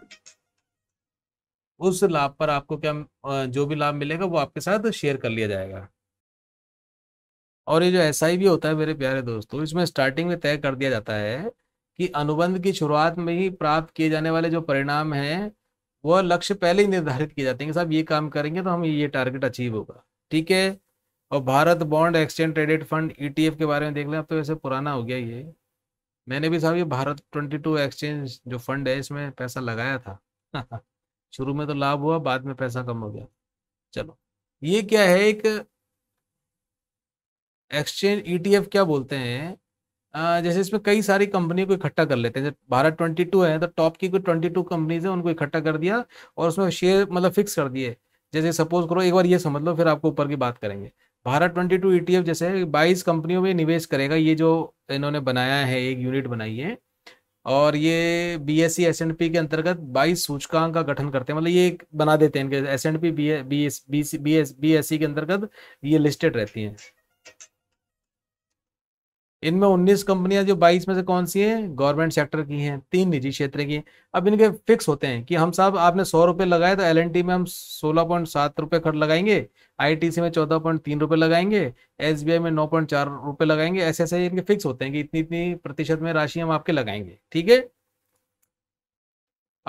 उस लाभ पर आपको क्या जो भी लाभ मिलेगा वो आपके साथ शेयर कर लिया जाएगा और ये जो एस होता है मेरे प्यारे दोस्तों इसमें स्टार्टिंग में तय कर दिया जाता है कि अनुबंध की शुरुआत में ही प्राप्त किए जाने वाले जो परिणाम हैं वह लक्ष्य पहले ही निर्धारित किए जाते हैं कि साहब ये काम करेंगे तो हम ये टारगेट अचीव होगा ठीक है और Bharat bond exchange traded fund ETF e के बारे में देख लें अब तो वैसे पुराना हो गया ये मैंने भी साहब ये भारत ट्वेंटी टू एक्सचेंज जो फंड है इसमें पैसा लगाया था शुरू में तो लाभ हुआ बाद में पैसा कम हो गया चलो ये क्या है एक एक्सचेंज ईटीएफ e क्या बोलते हैं जैसे इसमें कई सारी कंपनी को इकट्ठा कर लेते हैं जैसे भारत ट्वेंटी टू है तो टॉप की कोई ट्वेंटी टू कंपनीज है उनको इकट्ठा कर दिया और उसमें शेयर मतलब फिक्स कर दिए जैसे सपोज करो एक बार ये समझ लो फिर आपको ऊपर की बात करेंगे Bharat twenty two E e जैसे बाईस कंपनियों में निवेश करेगा ये जो इन्होंने बनाया है एक यूनिट बनाई है और ये B S C S and P के अंतर्गत बाईस सूचकांक का गठन करते हैं मतलब ये बना देते हैं इनके S and P B S B S B S C के अंतर्गत ये लिस्टेड रहती हैं इनमें उन्नीस कंपनियां जो बाईस में से कौन सी हैं गवर्नमेंट सेक्टर की हैं तीन निजी क्षेत्र की अब इनके फिक्स होते हैं कि हम साहब आपने सौ रुपये लगाए तो एल में हम सोलह पॉइंट सात रुपये खर्च लगाएंगे आई में चौदह पॉइंट तीन रुपये लगाएंगे एस में नौ पॉइंट चार रुपये लगाएंगे ऐसे ऐसे इनके फिक्स होते हैं कि इतनी इतनी प्रतिशत में राशि हम आपके लगाएंगे ठीक है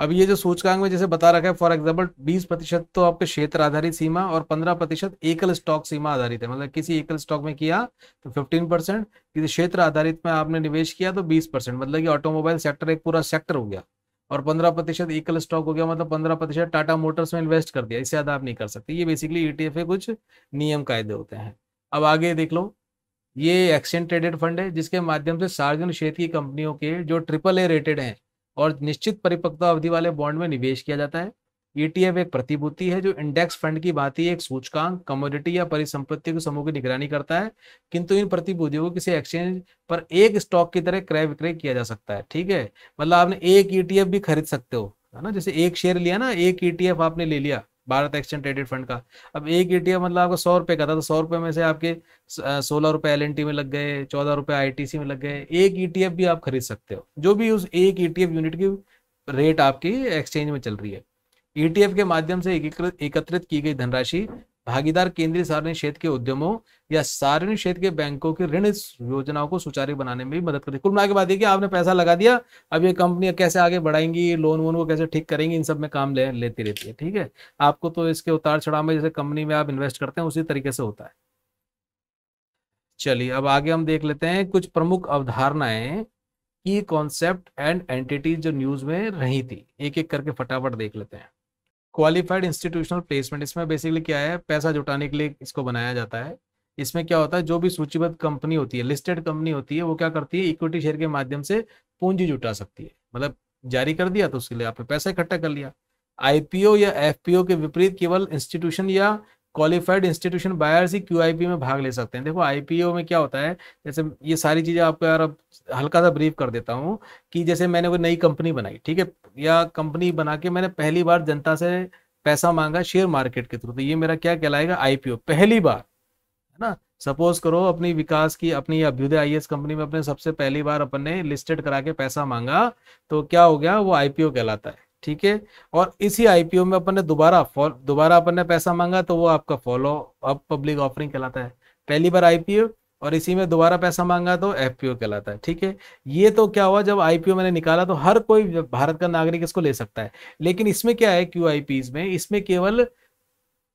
अब ये जो सूचकांक में जैसे बता रखा है फॉर एग्जाम्पल बीस प्रतिशत तो आपके क्षेत्र आधारित सीमा और पंद्रह प्रतिशत एकल स्टॉक सीमा आधारित है मतलब किसी एकल स्टॉक में किया तो फिफ्टीन परसेंट किसी क्षेत्र आधारित में आपने निवेश किया तो बीस परसेंट मतलब कि ऑटोमोबाइल सेक्टर एक पूरा सेक्टर हो गया और पंद्रह प्रतिशत एकल स्टॉक हो गया मतलब पंद्रह प्रतिशत टाटा मोटर्स में इन्वेस्ट कर दिया इससे ज्यादा आप नहीं कर सकते ये बेसिकली ई e के कुछ नियम कायदे होते हैं अब आगे देख लो ये एक्सचेंज ट्रेडेड फंड है जिसके माध्यम से सार्वजनिक क्षेत्र की कंपनियों के जो ट्रिपल ए रेटेड हैं और निश्चित परिपक्वता अवधि वाले बॉन्ड में निवेश किया जाता है ईटीएफ एक प्रतिभूति है जो इंडेक्स फंड की बात ही एक सूचकांक कमोडिटी या परिसंपत्ति के समूह की निगरानी करता है किंतु इन प्रतिभूतियों को किसी एक्सचेंज पर एक स्टॉक की तरह क्रय विक्रय किया जा सकता है ठीक है मतलब आपने एक ईटीएफ e भी खरीद सकते हो है ना जैसे एक शेयर लिया ना एक ईटीएफ e आपने ले लिया भारत एक्सचेंज ट्रेडेड फंड का अब एक एटीएम मतलब आपका सौ रुपये का था तो सौ रुपये में से आपके सोलह रुपये एल में लग गए चौदह रुपये आई में लग गए एक ईटीएफ e भी आप खरीद सकते हो जो भी उस एक ईटीएफ e यूनिट की रेट आपकी एक्सचेंज में चल रही है ईटीएफ e के माध्यम से एकत्रित की गई धनराशि भागीदार केंद्रीय सार्वजनिक क्षेत्र के उद्यमों या सार्वजनिक क्षेत्र के बैंकों की ऋण योजनाओं को सुचारू बनाने में भी मदद करती है कुल मिला के बात यह कि आपने पैसा लगा दिया अब ये कंपनियां कैसे आगे बढ़ाएंगी लोन वोन को कैसे ठीक करेंगी इन सब में काम ले लेती रहती है ठीक है आपको तो इसके उतार चढ़ाव में जैसे कंपनी में आप इन्वेस्ट करते हैं उसी तरीके से होता है चलिए अब आगे हम देख लेते हैं कुछ प्रमुख अवधारणाएं की कॉन्सेप्ट एंड एंटिटीज जो न्यूज में रही थी एक एक करके फटाफट देख लेते हैं क्वालिफाइड इंस्टीट्यूशनल प्लेसमेंट इसमें बेसिकली क्या है पैसा जुटाने के लिए इसको बनाया जाता है इसमें क्या होता है जो भी सूचीबद्ध कंपनी होती है लिस्टेड कंपनी होती है वो क्या करती है इक्विटी शेयर के माध्यम से पूंजी जुटा सकती है मतलब जारी कर दिया तो उसके लिए आपने पैसा इकट्ठा कर लिया आईपीओ या एफपीओ के विपरीत केवल इंस्टीट्यूशन या क्वालिफाइड इंस्टीट्यूशन बायर्स ही क्यू में भाग ले सकते हैं देखो आईपीओ में क्या होता है जैसे ये सारी चीज़ें आपको यार अब हल्का सा ब्रीफ कर देता हूँ कि जैसे मैंने कोई नई कंपनी बनाई ठीक है या कंपनी बना के मैंने पहली बार जनता से पैसा मांगा शेयर मार्केट के थ्रू तो ये मेरा क्या कहलाएगा आईपीओ पहली बार है ना सपोज करो अपनी विकास की अपनी अभ्युदय आई कंपनी में अपने सबसे पहली बार अपन ने लिस्टेड करा के पैसा मांगा तो क्या हो गया वो आईपीओ कहलाता है ठीक है और इसी आईपीओ में अपन ने दोबारा दोबारा अपन ने पैसा मांगा तो वो आपका फॉलो अप पब्लिक ऑफरिंग कहलाता है पहली बार आईपीओ और इसी में दोबारा पैसा मांगा तो एफ कहलाता है ठीक है ये तो क्या हुआ जब आईपीओ मैंने निकाला तो हर कोई भारत का नागरिक इसको ले सकता है लेकिन इसमें क्या है क्यू में इसमें केवल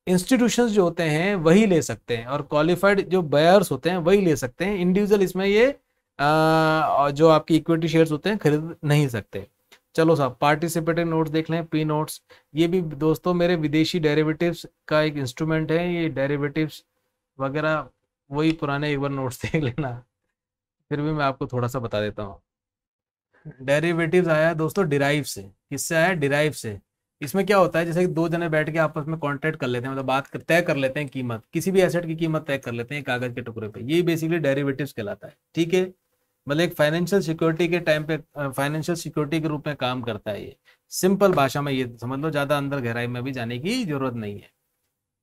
इंस्टीट्यूशन जो होते हैं वही ले सकते हैं और क्वालिफाइड जो बायर्स होते हैं वही ले सकते हैं इंडिविजुअल इसमें ये आ, जो आपकी इक्विटी शेयर्स होते हैं खरीद नहीं सकते चलो साहब पार्टिसिपेटिव नोट्स देख लें पी नोट्स ये भी दोस्तों मेरे विदेशी डेरिवेटिव्स का एक इंस्ट्रूमेंट है ये डेरिवेटिव्स वगैरह वही पुराने एक बार नोट्स देख लेना फिर भी मैं आपको थोड़ा सा बता देता हूँ डेरिवेटिव्स आया है दोस्तों डिराइव से किससे आया डिराइव से इसमें क्या होता है जैसे कि दो जने बैठ के आपस में कॉन्ट्रैक्ट कर लेते हैं मतलब बात तय कर लेते हैं कीमत किसी भी एसेट की कीमत तय कर लेते हैं कागज के टुकड़े पे ये बेसिकली डेरिवेटिव्स कहलाता है ठीक है मतलब एक फाइनेंशियल सिक्योरिटी के टाइम पे फाइनेंशियल सिक्योरिटी के रूप में काम करता है ये सिंपल भाषा में ये समझ लो ज़्यादा अंदर गहराई में भी जाने की जरूरत नहीं है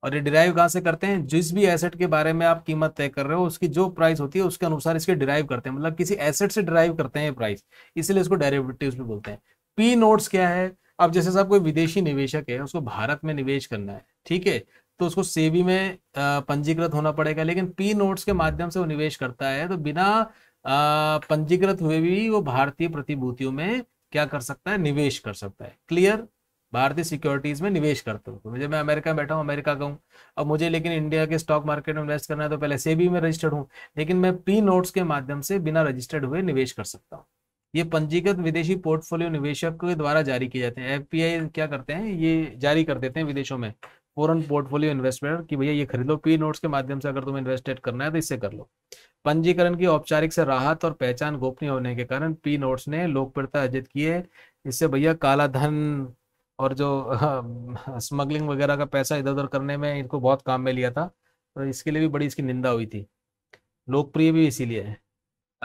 और ये डिराइव कहाँ से करते हैं जिस भी एसेट के बारे में आप कीमत तय कर रहे हो उसकी जो प्राइस होती है उसके अनुसार इसके डिराइव करते हैं मतलब किसी एसेट से डिराइव करते हैं प्राइस इसलिए इसको डेरिवेटिव्स भी बोलते हैं पी नोट्स क्या है अब जैसे साहब कोई विदेशी निवेशक है उसको भारत में निवेश करना है ठीक है तो उसको सेबी में पंजीकृत होना पड़ेगा लेकिन पी नोट्स के माध्यम से वो निवेश करता है तो बिना पंजीकृत हुए भी वो भारतीय प्रतिभूतियों में क्या कर सकता है निवेश कर सकता है क्लियर भारतीय सिक्योरिटीज में निवेश करते हो मुझे मैं अमेरिका में बैठा हूँ अमेरिका का हूँ अब मुझे लेकिन इंडिया के स्टॉक मार्केट में इन्वेस्ट करना है तो पहले से भी मैं रजिस्टर्ड हूँ लेकिन मैं पी नोट्स के माध्यम से बिना रजिस्टर्ड हुए निवेश कर सकता हूँ ये पंजीकृत विदेशी पोर्टफोलियो निवेशक के द्वारा जारी किए जाते हैं एफ क्या करते हैं ये जारी कर देते हैं विदेशों में फॉरन पोर्टफोलियो इन्वेस्टमेंट कि भैया ये खरीदो पी नोट्स के माध्यम से अगर तुम्हें इन्वेस्टेड करना है तो इससे कर लो पंजीकरण की औपचारिक से राहत और पहचान गोपनीय होने के कारण पी नोट्स ने लोकप्रियता अर्जित की है इससे भैया काला धन और जो स्मगलिंग हाँ, वगैरह का पैसा इधर उधर करने में इनको बहुत काम में लिया था तो इसके लिए भी बड़ी इसकी निंदा हुई थी लोकप्रिय भी इसीलिए है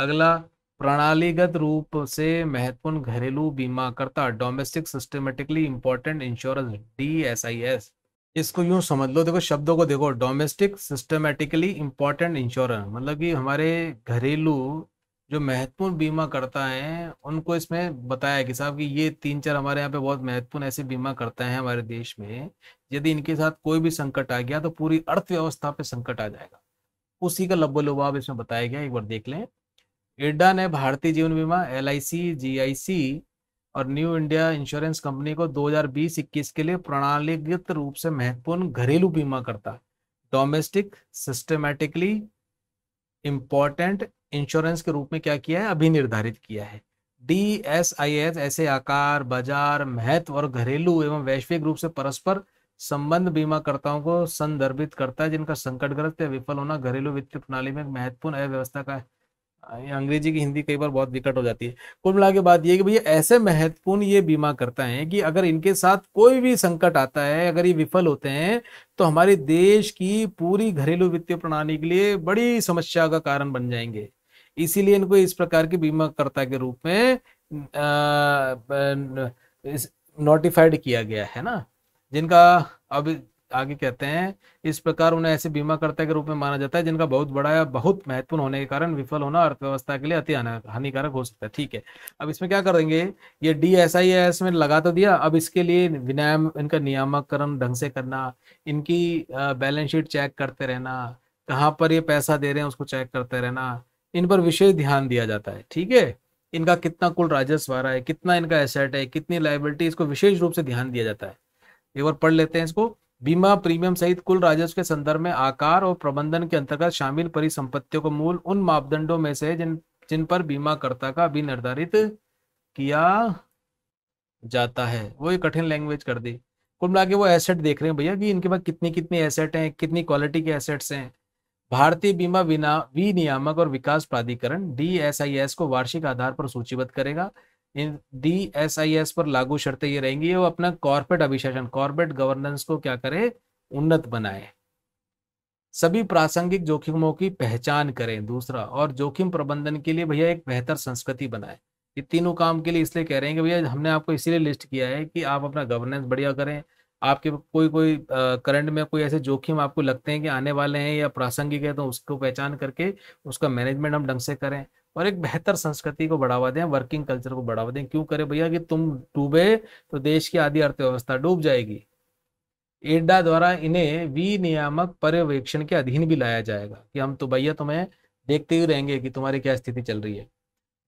अगला प्रणालीगत रूप से महत्वपूर्ण घरेलू बीमाकर्ता domestic systematically important insurance D S I S इसको यूँ समझ लो देखो शब्दों को देखो डोमेस्टिक सिस्टमेटिकली इम्पोर्टेंट इंश्योरेंस मतलब कि हमारे घरेलू जो महत्वपूर्ण बीमा करता है उनको इसमें बताया कि साहब कि ये तीन चार हमारे यहाँ पे बहुत महत्वपूर्ण ऐसे बीमा करता है हमारे देश में यदि इनके साथ कोई भी संकट आ गया तो पूरी अर्थव्यवस्था पे संकट आ जाएगा उसी का लब्बो लुबाब इसमें बताया गया एक बार देख लें इड्डा ने भारतीय जीवन बीमा एल आई सी जी आई सी और न्यू इंडिया इंश्योरेंस कंपनी को 2020-21 के लिए प्रणालीगत रूप से महत्वपूर्ण घरेलू बीमा करता डोमेस्टिक सिस्टमेटिकली इंपॉर्टेंट इंश्योरेंस के रूप में क्या किया है अभी निर्धारित किया है डी एस आई एस ऐसे आकार बाजार महत्व और घरेलू एवं वैश्विक रूप से परस्पर संबंध बीमाकर्ताओं को संदर्भित करता है जिनका संकटग्रस्त या विफल होना घरेलू वित्तीय प्रणाली में महत्वपूर्ण अव्यवस्था का हाँ, अंग्रेजी की हिंदी कई बार बहुत विकट हो जाती है कुल मिला के बात ये कि भैया ऐसे महत्वपूर्ण ये बीमा करता है कि अगर इनके साथ कोई भी संकट आता है अगर ये विफल होते हैं तो हमारे देश की पूरी घरेलू वित्तीय प्रणाली के लिए बड़ी समस्या का कारण बन जाएंगे इसीलिए इनको इस प्रकार के बीमाकर्ता के रूप में नोटिफाइड किया गया है ना जिनका अभी आगे कहते हैं इस प्रकार उन्हें ऐसे बीमा करता के रूप में माना जाता है जिनका बहुत बड़ा या बहुत महत्वपूर्ण होने के कारण विफल होना अर्थव्यवस्था के लिए अति हानिकारक हो सकता है ठीक है अब इसमें क्या कर देंगे ये डी एस आई एस में लगा तो दिया अब इसके लिए विनियम इनका नियामकरण ढंग से करना इनकी बैलेंस शीट चेक करते रहना कहाँ पर ये पैसा दे रहे हैं उसको चेक करते रहना इन पर विशेष ध्यान दिया जाता है ठीक है इनका कितना कुल राजस्व आ रहा है कितना इनका एसेट है कितनी लाइबिलिटी इसको विशेष रूप से ध्यान दिया जाता है एक बार पढ़ लेते हैं इसको बीमा प्रीमियम सहित कुल राजस्व के संदर्भ में आकार और प्रबंधन के अंतर्गत शामिल परिसंपत्तियों को मूल उन मापदंडों में से जिन जिन पर बीमाकर्ता का भी निर्धारित किया जाता है वो ये कठिन लैंग्वेज कर दी कुल मिला वो एसेट देख रहे हैं भैया कि इनके पास कितनी कितनी एसेट हैं कितनी क्वालिटी के एसेट्स हैं भारतीय बीमा विना विनियामक और विकास प्राधिकरण डी को वार्षिक आधार पर सूचीबद्ध करेगा इन डी एस आई एस पर लागू शर्तें ये रहेंगी वो अपना कॉर्पोरेट अभिशासन कॉर्पोरेट गवर्नेंस को क्या करे उन्नत बनाए सभी प्रासंगिक जोखिमों की पहचान करें दूसरा और जोखिम प्रबंधन के लिए भैया एक बेहतर संस्कृति बनाए ये तीनों काम के लिए इसलिए कह रहे हैं कि भैया हमने आपको इसीलिए लिस्ट किया है कि आप अपना गवर्नेंस बढ़िया करें आपके कोई कोई करंट में कोई ऐसे जोखिम आपको लगते हैं कि आने वाले हैं या प्रासंगिक है तो उसको पहचान करके उसका मैनेजमेंट हम ढंग से करें और एक बेहतर संस्कृति को बढ़ावा दें वर्किंग कल्चर को बढ़ावा दें क्यों करें भैया कि तुम डूबे तो देश की आधी अर्थव्यवस्था डूब जाएगी एडा द्वारा इन्हें विनियामक पर्यवेक्षण के अधीन भी लाया जाएगा कि हम तो भैया तुम्हें देखते ही रहेंगे कि तुम्हारी क्या स्थिति चल रही है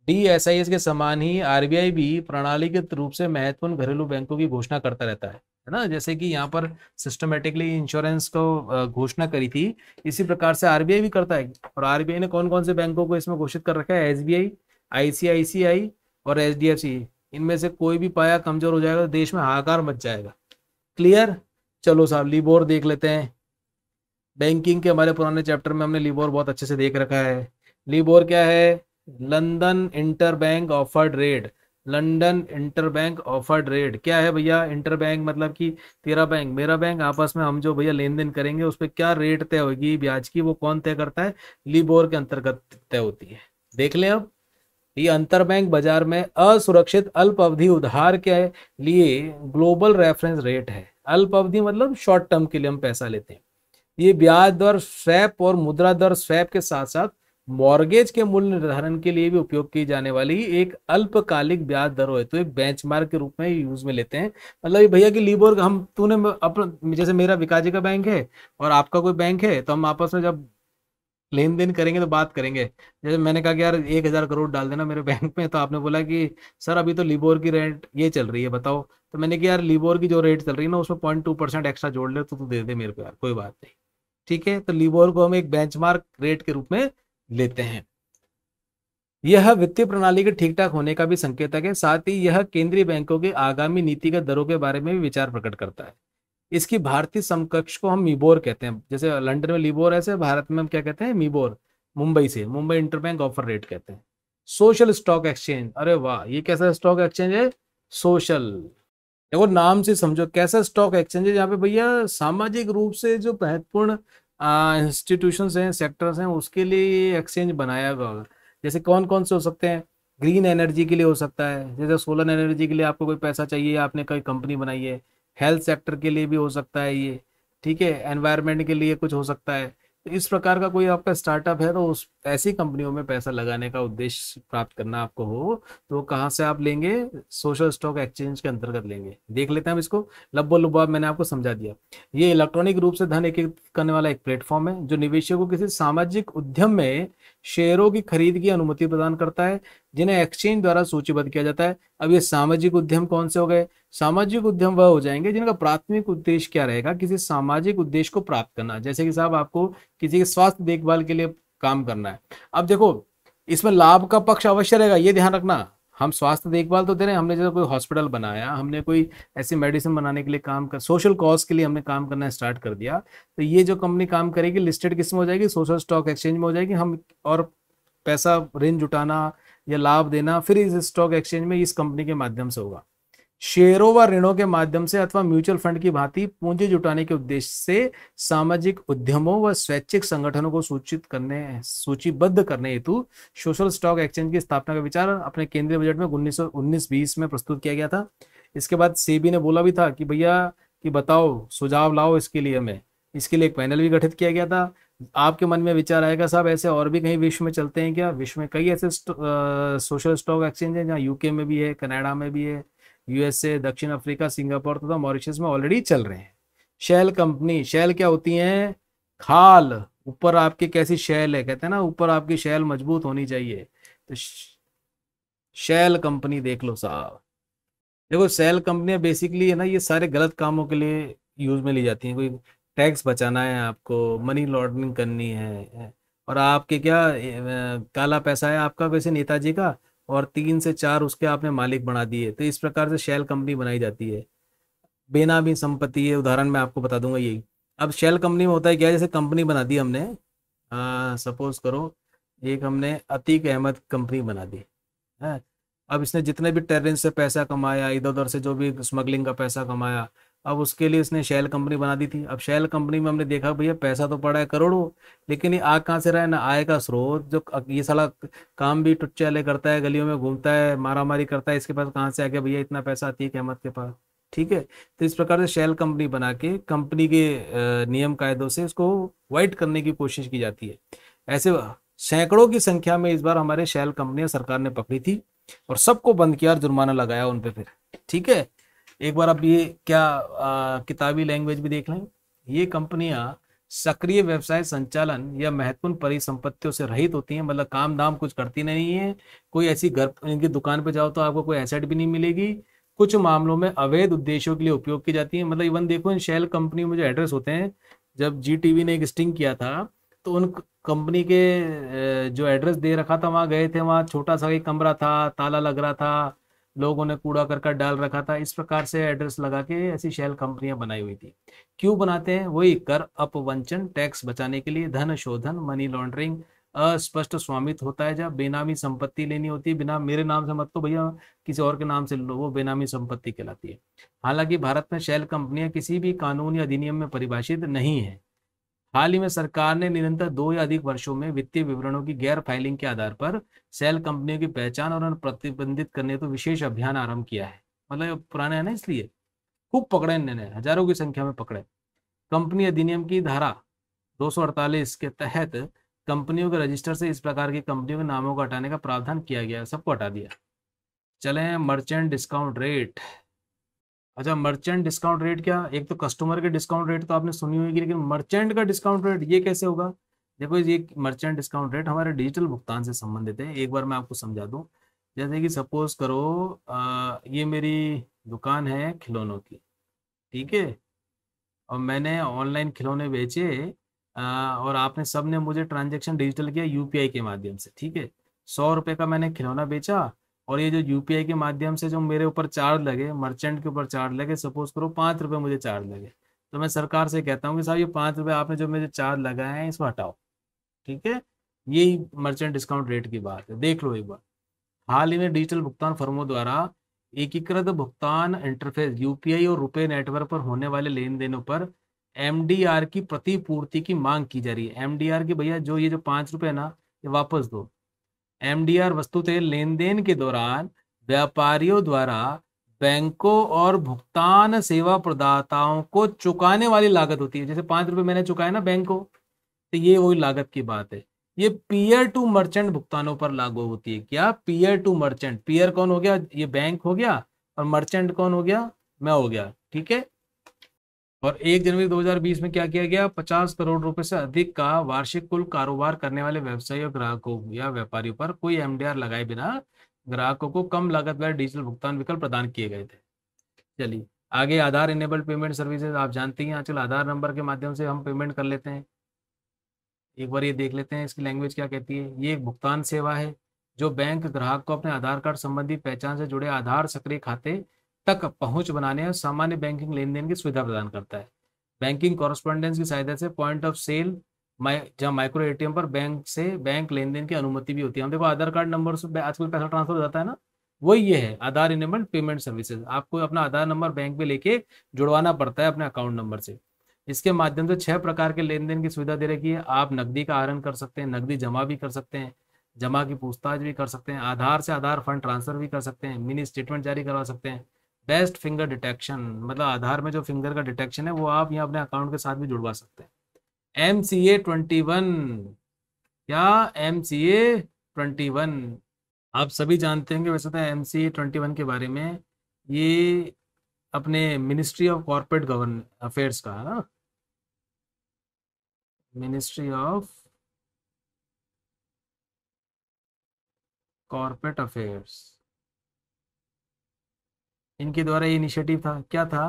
डी एस आई एस के समान ही आरबीआई भी प्रणालीगत रूप से महत्वपूर्ण घरेलू बैंकों की घोषणा करता रहता है है ना जैसे कि यहाँ पर सिस्टमेटिकली इंश्योरेंस को घोषणा करी थी इसी प्रकार से आरबीआई भी करता है और आरबीआई ने कौन कौन से बैंकों को इसमें घोषित कर रखा है एसबीआई आईसीआईसीआई और एच इनमें से कोई भी पाया कमजोर हो जाएगा तो देश में हाहाकार मच जाएगा क्लियर चलो साहब लिबोर देख लेते हैं बैंकिंग के हमारे पुराने चैप्टर में हमने लिबोर बहुत अच्छे से देख रखा है लिबोर क्या है London inter bank offered rate London interbank offered rate क्या है भैया इंटरबैंक मतलब कि तेरा बैंक मेरा बैंक आपस में हम जो भैया लेन देन करेंगे उस पर क्या रेट तय होगी ब्याज की वो कौन तय करता है लिबोर के अंतर्गत तय होती है देख लें अब ये अंतरबैंक बाजार में असुरक्षित अल्प अवधि उधार के लिए ग्लोबल रेफरेंस रेट है अल्प अवधि मतलब शॉर्ट टर्म के लिए हम पैसा लेते हैं ये ब्याज दर स्वैप और मुद्रा दर स्वैप के साथ साथ मॉर्गेज के मूल्य निर्धारण के लिए भी उपयोग की जाने वाली एक अल्पकालिक ब्याज दर हो तो एक बेंचमार्क के रूप में यूज में लेते हैं मतलब ये भैया कि लीबोर हम तूने अपना जैसे मेरा विकास का बैंक है और आपका कोई बैंक है तो हम आपस में जब लेन देन करेंगे तो बात करेंगे जैसे मैंने कहा कि यार एक हज़ार करोड़ डाल देना मेरे बैंक में तो आपने बोला कि सर अभी तो लिबोर की रेंट ये चल रही है बताओ तो मैंने कहा यार लिबोर की जो रेट चल रही है ना उसमें पॉइंट टू परसेंट एक्स्ट्रा जोड़ ले तो तू दे दे मेरे को यार कोई बात नहीं ठीक है तो लिबोर को हम एक बेंचमार्क रेट के रूप में लेते हैं यह वित्तीय प्रणाली के ठीक ठाक होने का भी संकेत है साथ ही यह केंद्रीय बैंकों के आगामी नीतिगत दरों के बारे में भी विचार प्रकट करता है इसकी भारतीय समकक्ष को हम मीबोर कहते हैं जैसे लंडन में लीबोर ऐसे भारत में हम क्या कहते हैं मीबोर मुंबई से मुंबई इंटरबैंक ऑफर रेट कहते हैं सोशल स्टॉक एक्सचेंज अरे वाह ये कैसा स्टॉक एक्सचेंज है सोशल देखो नाम से समझो कैसा स्टॉक एक्सचेंज है जहाँ पे भैया सामाजिक रूप से जो महत्वपूर्ण इंस्टीट्यूशन हैं सेक्टर्स हैं उसके लिए एक्सचेंज बनाया हुआ होगा जैसे कौन कौन से हो सकते हैं ग्रीन एनर्जी के लिए हो सकता है जैसे सोलर एनर्जी के लिए आपको कोई पैसा चाहिए आपने कोई कंपनी बनाई है हेल्थ सेक्टर के लिए भी हो सकता है ये ठीक है एनवायरमेंट के लिए कुछ हो सकता है इस प्रकार का कोई आपका स्टार्टअप है तो उस ऐसी कंपनियों में पैसा लगाने का उद्देश्य प्राप्त करना आपको हो तो कहाँ से आप लेंगे सोशल स्टॉक एक्सचेंज के अंतर्गत लेंगे देख लेते हैं हम इसको लब्बो लुब्बा मैंने आपको समझा दिया ये इलेक्ट्रॉनिक रूप से धन एकत्रित करने वाला एक प्लेटफॉर्म है जो निवेशकों को किसी सामाजिक उद्यम में शेयरों की खरीद की अनुमति प्रदान करता है जिन्हें एक्सचेंज द्वारा सूचीबद्ध किया जाता है अब ये सामाजिक उद्यम कौन से हो गए सामाजिक उद्यम वह हो जाएंगे जिनका प्राथमिक उद्देश्य क्या रहेगा किसी सामाजिक उद्देश्य को प्राप्त करना जैसे कि साहब आपको किसी के स्वास्थ्य देखभाल के लिए काम करना है अब देखो इसमें लाभ का पक्ष अवश्य रहेगा ये ध्यान रखना हम स्वास्थ्य देखभाल तो दे रहे हैं हमने जैसे कोई हॉस्पिटल बनाया हमने कोई ऐसी मेडिसिन बनाने के लिए काम कर सोशल कॉज के लिए हमने काम करना स्टार्ट कर दिया तो ये जो कंपनी काम करेगी लिस्टेड किस में हो जाएगी सोशल स्टॉक एक्सचेंज में हो जाएगी हम और पैसा ऋण जुटाना या लाभ देना फिर इस स्टॉक एक्सचेंज में इस कंपनी के माध्यम से होगा शेयरों व ऋणों के माध्यम से अथवा म्यूचुअल फंड की भांति पूंजी जुटाने के उद्देश्य से सामाजिक उद्यमों व स्वैच्छिक संगठनों को सूचित करने सूचीबद्ध करने हेतु सोशल स्टॉक एक्सचेंज की स्थापना का विचार अपने केंद्रीय बजट में उन्नीस सौ उन्नीस बीस में प्रस्तुत किया गया था इसके बाद सेबी ने बोला भी था कि भैया कि बताओ सुझाव लाओ इसके लिए हमें इसके लिए एक पैनल भी गठित किया गया था आपके मन में विचार आएगा साहब ऐसे और भी कहीं विश्व में चलते हैं क्या विश्व में कई ऐसे स्टो, आ, सोशल स्टॉक एक्सचेंज है जहाँ यूके में भी है कनाडा में भी है यूएसए दक्षिण अफ्रीका सिंगापुर तथा तो मॉरिशस में ऑलरेडी चल रहे हैं शेल कंपनी शेल क्या होती है खाल ऊपर आपकी कैसी शेल है कहते हैं ना ऊपर आपकी शेल मजबूत होनी चाहिए तो शेल कंपनी देख लो साहब देखो शेल कंपनियां बेसिकली है ना ये सारे गलत कामों के लिए यूज में ली जाती हैं कोई टैक्स बचाना है आपको मनी लॉन्ड्रिंग करनी है और आपके क्या काला पैसा है आपका वैसे नेताजी का और तीन से चार उसके आपने मालिक बना दिए तो इस प्रकार से शेल कंपनी बनाई जाती है बिना भी संपत्ति है उदाहरण मैं आपको बता दूंगा यही अब शेल कंपनी में होता है क्या जैसे कंपनी बना दी हमने सपोज करो एक हमने अतीक अहमद कंपनी बना दी है अब इसने जितने भी टेरेंस से पैसा कमाया इधर उधर से जो भी स्मगलिंग का पैसा कमाया अब उसके लिए उसने शेल कंपनी बना दी थी अब शेल कंपनी में हमने देखा भैया पैसा तो पड़ा है करोड़ों लेकिन ये आग कहाँ से रहा है ना आय का स्रोत जो ये साला काम भी टुच्चे करता है गलियों में घूमता है मारा मारी करता है इसके पास कहाँ से आ गया भैया इतना पैसा आती है अहमद के पास ठीक है तो इस प्रकार से शेल कंपनी बना के कंपनी के नियम कायदों से उसको वाइट करने की कोशिश की जाती है ऐसे सैकड़ों की संख्या में इस बार हमारे शेल कंपनियां सरकार ने पकड़ी थी और सबको बंद किया और जुर्माना लगाया उन पर फिर ठीक है एक बार आप ये क्या आ, किताबी लैंग्वेज भी देख लें ये कंपनियां सक्रिय व्यवसाय संचालन या महत्वपूर्ण परिसंपत्तियों से रहित होती हैं मतलब काम दाम कुछ करती नहीं है कोई ऐसी घर इनकी दुकान पर जाओ तो आपको कोई एसेट भी नहीं मिलेगी कुछ मामलों में अवैध उद्देश्यों के लिए उपयोग की जाती है मतलब इवन देखो इन शेल कंपनी में जो एड्रेस होते हैं जब जी टीवी ने एक स्टिंग किया था तो उन कंपनी के जो एड्रेस दे रखा था वहाँ गए थे वहाँ छोटा सा एक कमरा था ताला लग रहा था लोगों ने कूड़ा करकट डाल रखा था इस प्रकार से एड्रेस लगा के ऐसी शैल कंपनियां बनाई हुई थी क्यों बनाते हैं वही कर अपवंचन टैक्स बचाने के लिए धन शोधन मनी लॉन्ड्रिंग अस्पष्ट स्वामित्व होता है जब बेनामी संपत्ति लेनी होती है बिना मेरे नाम से मत तो भैया किसी और के नाम से लो वो बेनामी संपत्ति कहलाती है हालांकि भारत में शैल कंपनियां किसी भी कानून या अधिनियम में परिभाषित नहीं है हाल ही में सरकार ने निरंतर दो या अधिक वर्षों में वित्तीय विवरणों की गैर फाइलिंग के आधार पर सेल कंपनियों की पहचान और उन्हें प्रतिबंधित करने तो विशेष अभियान आरंभ किया है मतलब पुराने है ना इसलिए खूब पकड़े इन्होंने हजारों की संख्या में पकड़े कंपनी अधिनियम की धारा दो के तहत कंपनियों के रजिस्टर से इस प्रकार की कंपनियों के नामों को हटाने का प्रावधान किया गया सबको हटा दिया चले मर्चेंट डिस्काउंट रेट अच्छा मर्चेंट डिस्काउंट रेट क्या एक तो कस्टमर के डिस्काउंट रेट तो आपने सुनी होगी लेकिन मर्चेंट का डिस्काउंट रेट ये कैसे होगा देखो ये मर्चेंट डिस्काउंट रेट हमारे डिजिटल भुगतान से संबंधित है एक बार मैं आपको समझा दूं जैसे कि सपोज करो आ, ये मेरी दुकान है खिलौनों की ठीक है और मैंने ऑनलाइन खिलौने बेचे आ, और आपने सबने मुझे ट्रांजेक्शन डिजिटल किया यूपीआई के माध्यम से ठीक है सौ रुपये का मैंने खिलौना बेचा और ये जो यूपीआई के माध्यम से जो मेरे ऊपर चार्ज लगे मर्चेंट के ऊपर चार्ज लगे सपोज करो पांच रुपये मुझे चार्ज लगे तो मैं सरकार से कहता हूँ कि साहब ये पांच रुपये आपने जो मुझे चार्ज लगाए हैं इसको हटाओ ठीक है यही मर्चेंट डिस्काउंट रेट की बात है देख लो एक बार हाल ही में डिजिटल भुगतान फर्मों द्वारा एकीकृत भुगतान इंटरफेस यूपीआई और रुपए नेटवर्क पर होने वाले लेन देनों पर एमडीआर की प्रतिपूर्ति की मांग की जा रही है एमडीआर की भैया जो ये जो पांच रुपये ना ये वापस दो एमडीआर वस्तुतः लेन देन के दौरान व्यापारियों द्वारा बैंकों और भुगतान सेवा प्रदाताओं को चुकाने वाली लागत होती है जैसे पांच रुपए मैंने चुकाया ना बैंक को तो ये वही लागत की बात है ये पीयर टू मर्चेंट भुगतानों पर लागू होती है क्या पीयर टू मर्चेंट पीयर कौन हो गया ये बैंक हो गया और मर्चेंट कौन हो गया मैं हो गया ठीक है और एक जनवरी 2020 में क्या किया गया 50 करोड़ रुपए से अधिक का वार्षिक कुल कारोबार करने वाले और ग्राहकों या व्यापारियों पर कोई एमडीआर लगाए बिना ग्राहकों को कम लागत वाले डिजिटल भुगतान विकल्प प्रदान किए गए थे चलिए आगे आधार इनेबल्ड पेमेंट सर्विसेज आप जानते हैं आजकल आधार नंबर के माध्यम से हम पेमेंट कर लेते हैं एक बार ये देख लेते हैं इसकी लैंग्वेज क्या कहती है ये एक भुगतान सेवा है जो बैंक ग्राहक को अपने आधार कार्ड संबंधी पहचान से जुड़े आधार सक्रिय खाते तक पहुंच बनाने और सामान्य बैंकिंग लेन देन की सुविधा प्रदान करता है बैंकिंग कॉरेस्पॉन्डेंस की सहायता से पॉइंट ऑफ सेल जहाँ माइक्रो एटीएम पर बैंक से बैंक लेन देन की अनुमति भी होती है हम देखो आधार कार्ड नंबर से आजकल पैसा ट्रांसफर हो जाता है ना वही ये है आधार इनेबल्ड पेमेंट सर्विसेज आपको अपना आधार नंबर बैंक में लेके जुड़वाना पड़ता है अपने अकाउंट नंबर से इसके माध्यम से छह प्रकार के लेन देन की सुविधा दे रखी है आप नकदी का आहरण कर सकते हैं नकदी जमा भी कर सकते हैं जमा की पूछताछ भी कर सकते हैं आधार से आधार फंड ट्रांसफर भी कर सकते हैं मिनी स्टेटमेंट जारी करवा सकते हैं बेस्ट फिंगर डिटेक्शन मतलब आधार में जो फिंगर का डिटेक्शन है वो आप यहाँ अपने अकाउंट के साथ भी जुड़वा सकते हैं M C A twenty one या M C A twenty one आप सभी जानते होंगे वैसे तो M C A twenty one के बारे में ये अपने ministry of corporate govern affairs का है ना मिनिस्ट्री ऑफ कॉरपोरेट अफेयर्स इनके द्वारा ये इनिशिएटिव था क्या था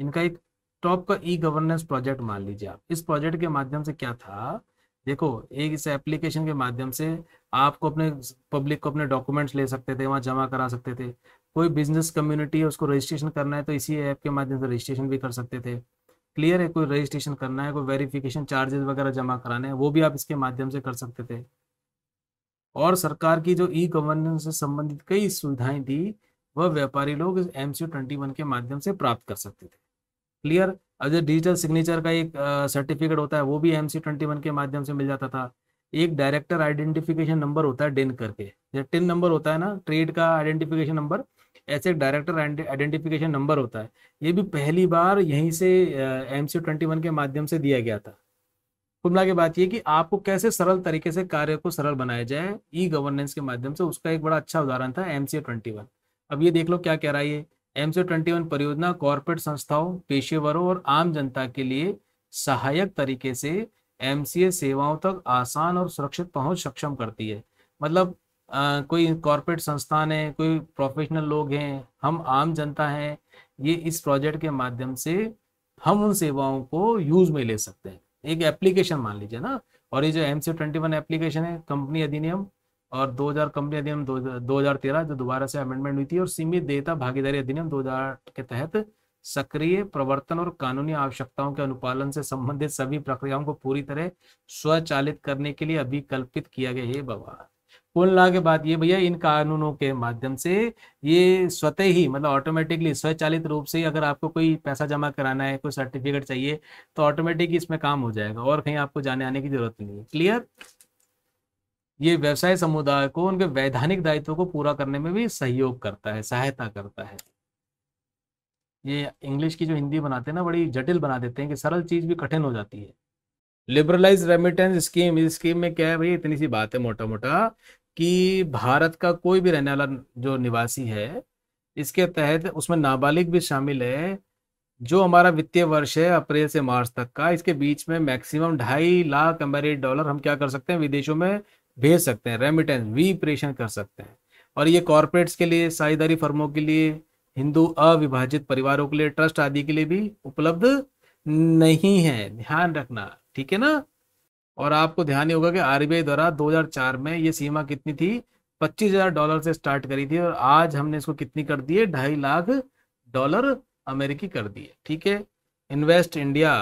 इनका एक टॉप का ई गवर्नेंस प्रोजेक्ट मान लीजिए आप इस प्रोजेक्ट के माध्यम से क्या था देखो एक इस एप्लीकेशन के माध्यम से आपको अपने पब्लिक को अपने डॉक्यूमेंट्स ले सकते थे वहाँ जमा करा सकते थे कोई बिजनेस कम्युनिटी है उसको रजिस्ट्रेशन करना है तो इसी ऐप के माध्यम से रजिस्ट्रेशन भी कर सकते थे क्लियर है कोई रजिस्ट्रेशन करना है कोई वेरिफिकेशन चार्जेस वगैरह जमा कराने हैं वो भी आप इसके माध्यम से कर सकते थे और सरकार की जो ई गवर्नेंस से संबंधित कई सुविधाएं थी वह व्यापारी लोग एम सी ट्वेंटी वन के माध्यम से प्राप्त कर सकते थे क्लियर अब जो डिजिटल सिग्नेचर का एक सर्टिफिकेट होता है वो भी एम सी ट्वेंटी वन के माध्यम से मिल जाता था एक डायरेक्टर आइडेंटिफिकेशन नंबर होता है डिन करके जो टिन नंबर होता है ना ट्रेड का आइडेंटिफिकेशन नंबर ऐसे डायरेक्टर आइडेंटिफिकेशन नंबर होता है ये भी पहली बार यहीं से एम सी ट्वेंटी वन के माध्यम से दिया गया था कुमला की के बात ये कि आपको कैसे सरल तरीके से कार्य को सरल बनाया जाए ई गवर्नेंस के माध्यम से उसका एक बड़ा अच्छा उदाहरण था एम सी ट्वेंटी वन अब ये देख लो क्या कह रहा है ये एम सी ट्वेंटी वन परियोजना कॉरपोरेट संस्थाओं पेशेवरों और आम जनता के लिए सहायक तरीके से एम सेवाओं तक आसान और सुरक्षित पहुंच सक्षम करती है मतलब आ, कोई कॉरपोरेट संस्थान है कोई प्रोफेशनल लोग हैं हम आम जनता हैं ये इस प्रोजेक्ट के माध्यम से हम उन सेवाओं को यूज में ले सकते हैं एक एप्लीकेशन मान लीजिए ना और ये जो M C twenty one application है कंपनी अधिनियम और 2000 कंपनी अधिनियम दो हजार जो दोबारा से अमेंडमेंट हुई थी और सीमित देयता भागीदारी अधिनियम 2000 के तहत सक्रिय प्रवर्तन और कानूनी आवश्यकताओं के अनुपालन से संबंधित सभी प्रक्रियाओं को पूरी तरह स्वचालित करने के लिए अभिकल्पित किया गया है बाबा कुल ला के बाद ये भैया इन कानूनों के माध्यम से ये स्वतः ही मतलब ऑटोमेटिकली स्वचालित रूप से अगर आपको कोई पैसा जमा कराना है कोई सर्टिफिकेट चाहिए तो ऑटोमेटिक इसमें काम हो जाएगा और कहीं आपको जाने आने की जरूरत नहीं है क्लियर ये व्यवसाय समुदाय को उनके वैधानिक दायित्व को पूरा करने में भी सहयोग करता है सहायता करता है ये इंग्लिश की जो हिंदी बनाते हैं ना बड़ी जटिल बना देते हैं कि सरल चीज भी कठिन हो जाती है लिबरलाइज रेमिटेंस स्कीम इस स्कीम में क्या है भाई इतनी सी बात है मोटा मोटा कि भारत का कोई भी रहने वाला जो निवासी है इसके तहत उसमें नाबालिग भी शामिल है जो हमारा वित्तीय वर्ष है अप्रैल से मार्च तक का इसके बीच में मैक्सिमम ढाई लाख अमेरिकी डॉलर हम क्या कर सकते हैं विदेशों में भेज सकते हैं रेमिटेंस वी प्रेषण कर सकते हैं और ये कॉरपोरेट्स के लिए साझेदारी फर्मों के लिए हिंदू अविभाजित परिवारों के लिए ट्रस्ट आदि के लिए भी उपलब्ध नहीं है ध्यान रखना ठीक है ना और आपको ध्यान ही होगा कि आरबीआई द्वारा 2004 में ये सीमा कितनी थी पच्चीस हजार डॉलर से स्टार्ट करी थी और आज हमने इसको कितनी कर दी है ढाई लाख डॉलर अमेरिकी कर दी है ठीक है इन्वेस्ट इंडिया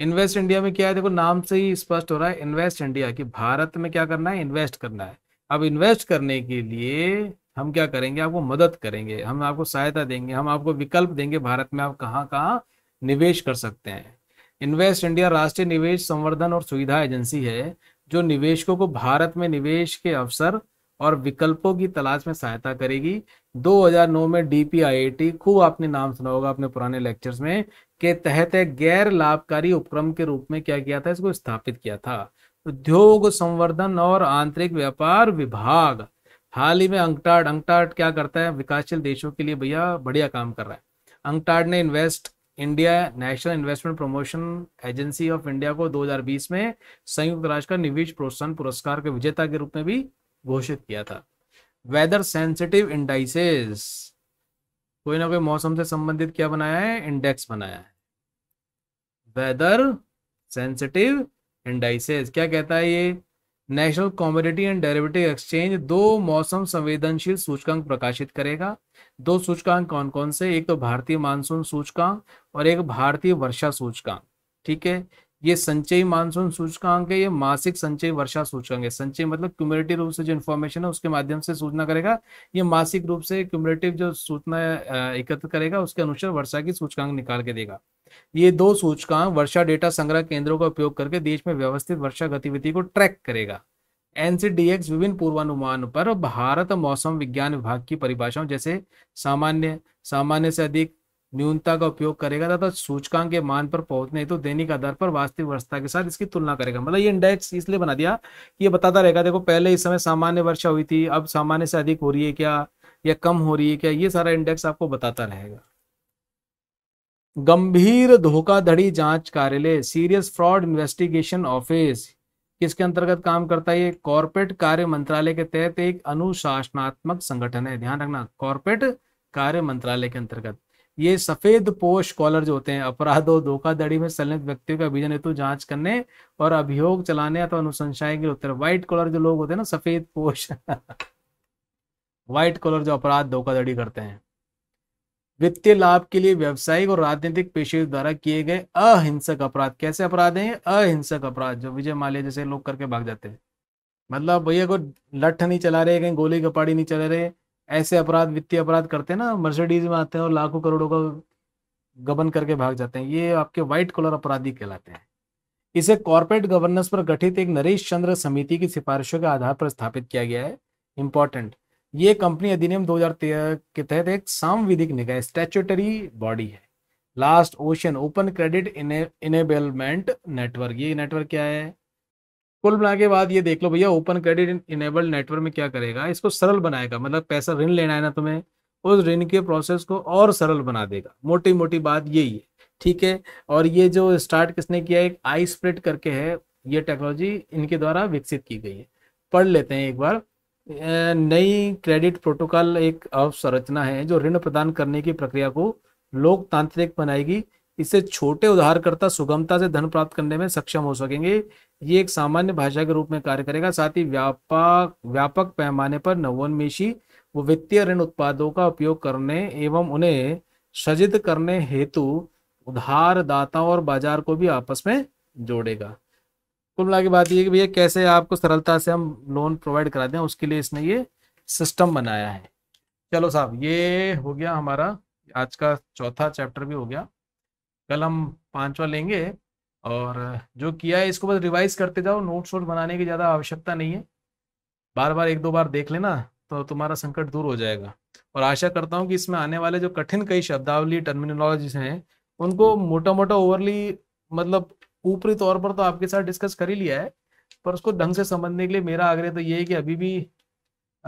इन्वेस्ट इंडिया में क्या है देखो नाम से ही स्पष्ट हो रहा है इन्वेस्ट इंडिया कि भारत में क्या करना है इन्वेस्ट करना है अब इन्वेस्ट करने के लिए हम क्या करेंगे आपको मदद करेंगे हम आपको सहायता देंगे हम आपको विकल्प देंगे भारत में आप कहाँ कहाँ निवेश कर सकते हैं इन्वेस्ट इंडिया राष्ट्रीय निवेश संवर्धन और सुविधा एजेंसी है जो निवेशकों को भारत में निवेश के अवसर और विकल्पों की तलाश में सहायता करेगी 2009 में डीपीआईआईटी खूब आपने नाम सुना होगा अपने पुराने लेक्चर्स में के तहत गैर लाभकारी उपक्रम के रूप में क्या किया था इसको स्थापित किया था उद्योग संवर्धन और आंतरिक व्यापार विभाग हाल ही में अंकटाड अंकटाड क्या करता है विकासशील देशों के लिए भैया बढ़िया काम कर रहा है अंकटाड ने invest India national investment promotion agency of India को 2020 में संयुक्त राष्ट्र का निवेश प्रोत्साहन पुरस्कार के विजेता के रूप में भी घोषित किया था वेदर सेंसिटिव इंडाइसेस कोई ना कोई मौसम से संबंधित क्या बनाया है इंडेक्स बनाया है वेदर सेंसिटिव इंडाइसेस क्या कहता है ये national commodity and derivative exchange दो मौसम संवेदनशील सूचकांक प्रकाशित करेगा दो सूचकांक कौन कौन से एक तो भारतीय मानसून सूचकांक और एक भारतीय वर्षा सूचकांक ठीक है ये संचयी मानसून सूचकांक है ये मासिक संचयी वर्षा सूचकांक है संचयी मतलब क्यूमरेटिव रूप से जो इन्फॉर्मेशन है उसके माध्यम से सूचना करेगा ये मासिक रूप से क्यूमरेटिव जो सूचना एकत्र करेगा उसके अनुसार वर्षा की सूचकांक निकाल के देगा ये दो सूचकांक वर्षा डेटा संग्रह केंद्रों का उपयोग करके देश में व्यवस्थित वर्षा गतिविधि को ट्रैक करेगा एनसीडीएक्स विभिन्न पूर्वानुमान पर भारत मौसम विज्ञान विभाग की परिभाषाओं जैसे सामान्य सामान्य से अधिक न्यूनता का उपयोग करेगा तथा सूचकांक के मान पर पहुंचने तो दैनिक आधार पर वास्तविक वर्षा के साथ इसकी तुलना करेगा मतलब ये इंडेक्स इसलिए बना दिया कि ये बताता रहेगा देखो पहले इस समय सामान्य वर्षा हुई थी अब सामान्य से अधिक हो रही है क्या या कम हो रही है क्या ये सारा इंडेक्स आपको बताता रहेगा गंभीर धोखाधड़ी जांच कार्यालय सीरियस फ्रॉड इन्वेस्टिगेशन ऑफिस किसके अंतर्गत काम करता है ये कॉरपोरेट कार्य मंत्रालय के तहत एक अनुशासनात्मक संगठन है ध्यान रखना कॉर्पोरेट कार्य मंत्रालय के अंतर्गत ये सफेद पोष कॉलर जो होते हैं अपराधों धोखाधड़ी में संलिप्त व्यक्तियों का अभिजन हेतु जांच करने और अभियोग चलाने अथवा अनुसंशय के उत्तर व्हाइट कॉलर जो लोग होते हैं ना सफेद पोष व्हाइट कॉलर जो अपराध धोखाधड़ी करते हैं वित्तीय लाभ के लिए व्यवसायिक और राजनीतिक पेशे द्वारा किए गए अहिंसक अपराध कैसे अपराध हैं अहिंसक अपराध जो विजय माल्या जैसे लोग करके भाग जाते हैं मतलब भैया को लठ नहीं चला रहे कहीं गोली कपाड़ी नहीं चला रहे ऐसे अपराध वित्तीय अपराध करते हैं ना मर्सिडीज में आते हैं और लाखों करोड़ों का गबन करके भाग जाते हैं ये आपके व्हाइट कलर अपराधी कहलाते हैं इसे कॉर्पोरेट गवर्नेंस पर गठित एक नरेश चंद्र समिति की सिफारिशों के आधार पर स्थापित किया गया है इंपॉर्टेंट ये कंपनी अधिनियम 2013 के तहत एक सांविधिक निकाय स्टैचुटरी बॉडी है last ocean open credit enablement network ये नेटवर्क क्या है कुल मिला के बाद ये देख लो भैया ओपन क्रेडिट इनेबल नेटवर्क में क्या करेगा इसको सरल बनाएगा मतलब पैसा ऋण लेना है ना तुम्हें उस ऋण के प्रोसेस को और सरल बना देगा मोटी मोटी बात यही है ठीक है और ये जो स्टार्ट किसने किया एक आई स्प्रिट करके है ये टेक्नोलॉजी इनके द्वारा विकसित की गई है पढ़ लेते हैं एक बार नई क्रेडिट प्रोटोकॉल एक अवसंरचना है जो ऋण प्रदान करने की प्रक्रिया को लोकतांत्रिक बनाएगी इससे छोटे उधारकर्ता सुगमता से धन प्राप्त करने में सक्षम हो सकेंगे ये एक सामान्य भाषा के रूप में कार्य करेगा साथ ही व्यापक व्यापक पैमाने पर नवोन्मेषी व वित्तीय ऋण उत्पादों का उपयोग करने एवं उन्हें सजित करने हेतु उधारदाताओं और बाजार को भी आपस में जोड़ेगा कुल मिला बात यह कि भैया कैसे आपको सरलता से हम लोन प्रोवाइड करा दें उसके लिए इसने ये सिस्टम बनाया है चलो साहब ये हो गया हमारा आज का चौथा चैप्टर भी हो गया कल हम पांचवा लेंगे और जो किया है इसको बस रिवाइज करते जाओ नोट्स वोट बनाने की ज़्यादा आवश्यकता नहीं है बार बार एक दो बार देख लेना तो तुम्हारा संकट दूर हो जाएगा और आशा करता हूँ कि इसमें आने वाले जो कठिन कई शब्दावली टर्मिनोलॉजीज हैं उनको मोटा मोटा ओवरली मतलब ऊपरी तौर पर तो आपके साथ डिस्कस कर ही लिया है पर उसको ढंग से समझने के लिए मेरा आग्रह तो ये है कि अभी भी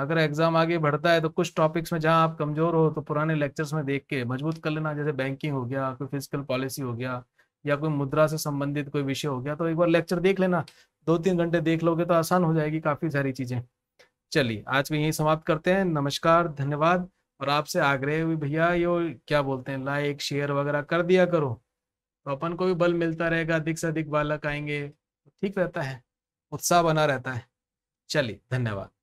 अगर एग्जाम आगे बढ़ता है तो कुछ टॉपिक्स में जहां आप कमजोर हो तो पुराने लेक्चर्स में देख के मजबूत कर लेना जैसे बैंकिंग हो गया कोई फिजिकल पॉलिसी हो गया या कोई मुद्रा से संबंधित कोई विषय हो गया तो एक बार लेक्चर देख लेना दो तीन घंटे देख लोगे तो आसान हो जाएगी काफी सारी चीजें चलिए आज भी यही समाप्त करते हैं नमस्कार धन्यवाद और आपसे आग्रह भी भैया ये क्या बोलते हैं लाइक शेयर वगैरह कर दिया करो तो अपन को भी बल मिलता रहेगा अधिक से अधिक बालक आएंगे तो ठीक रहता है उत्साह बना रहता है चलिए धन्यवाद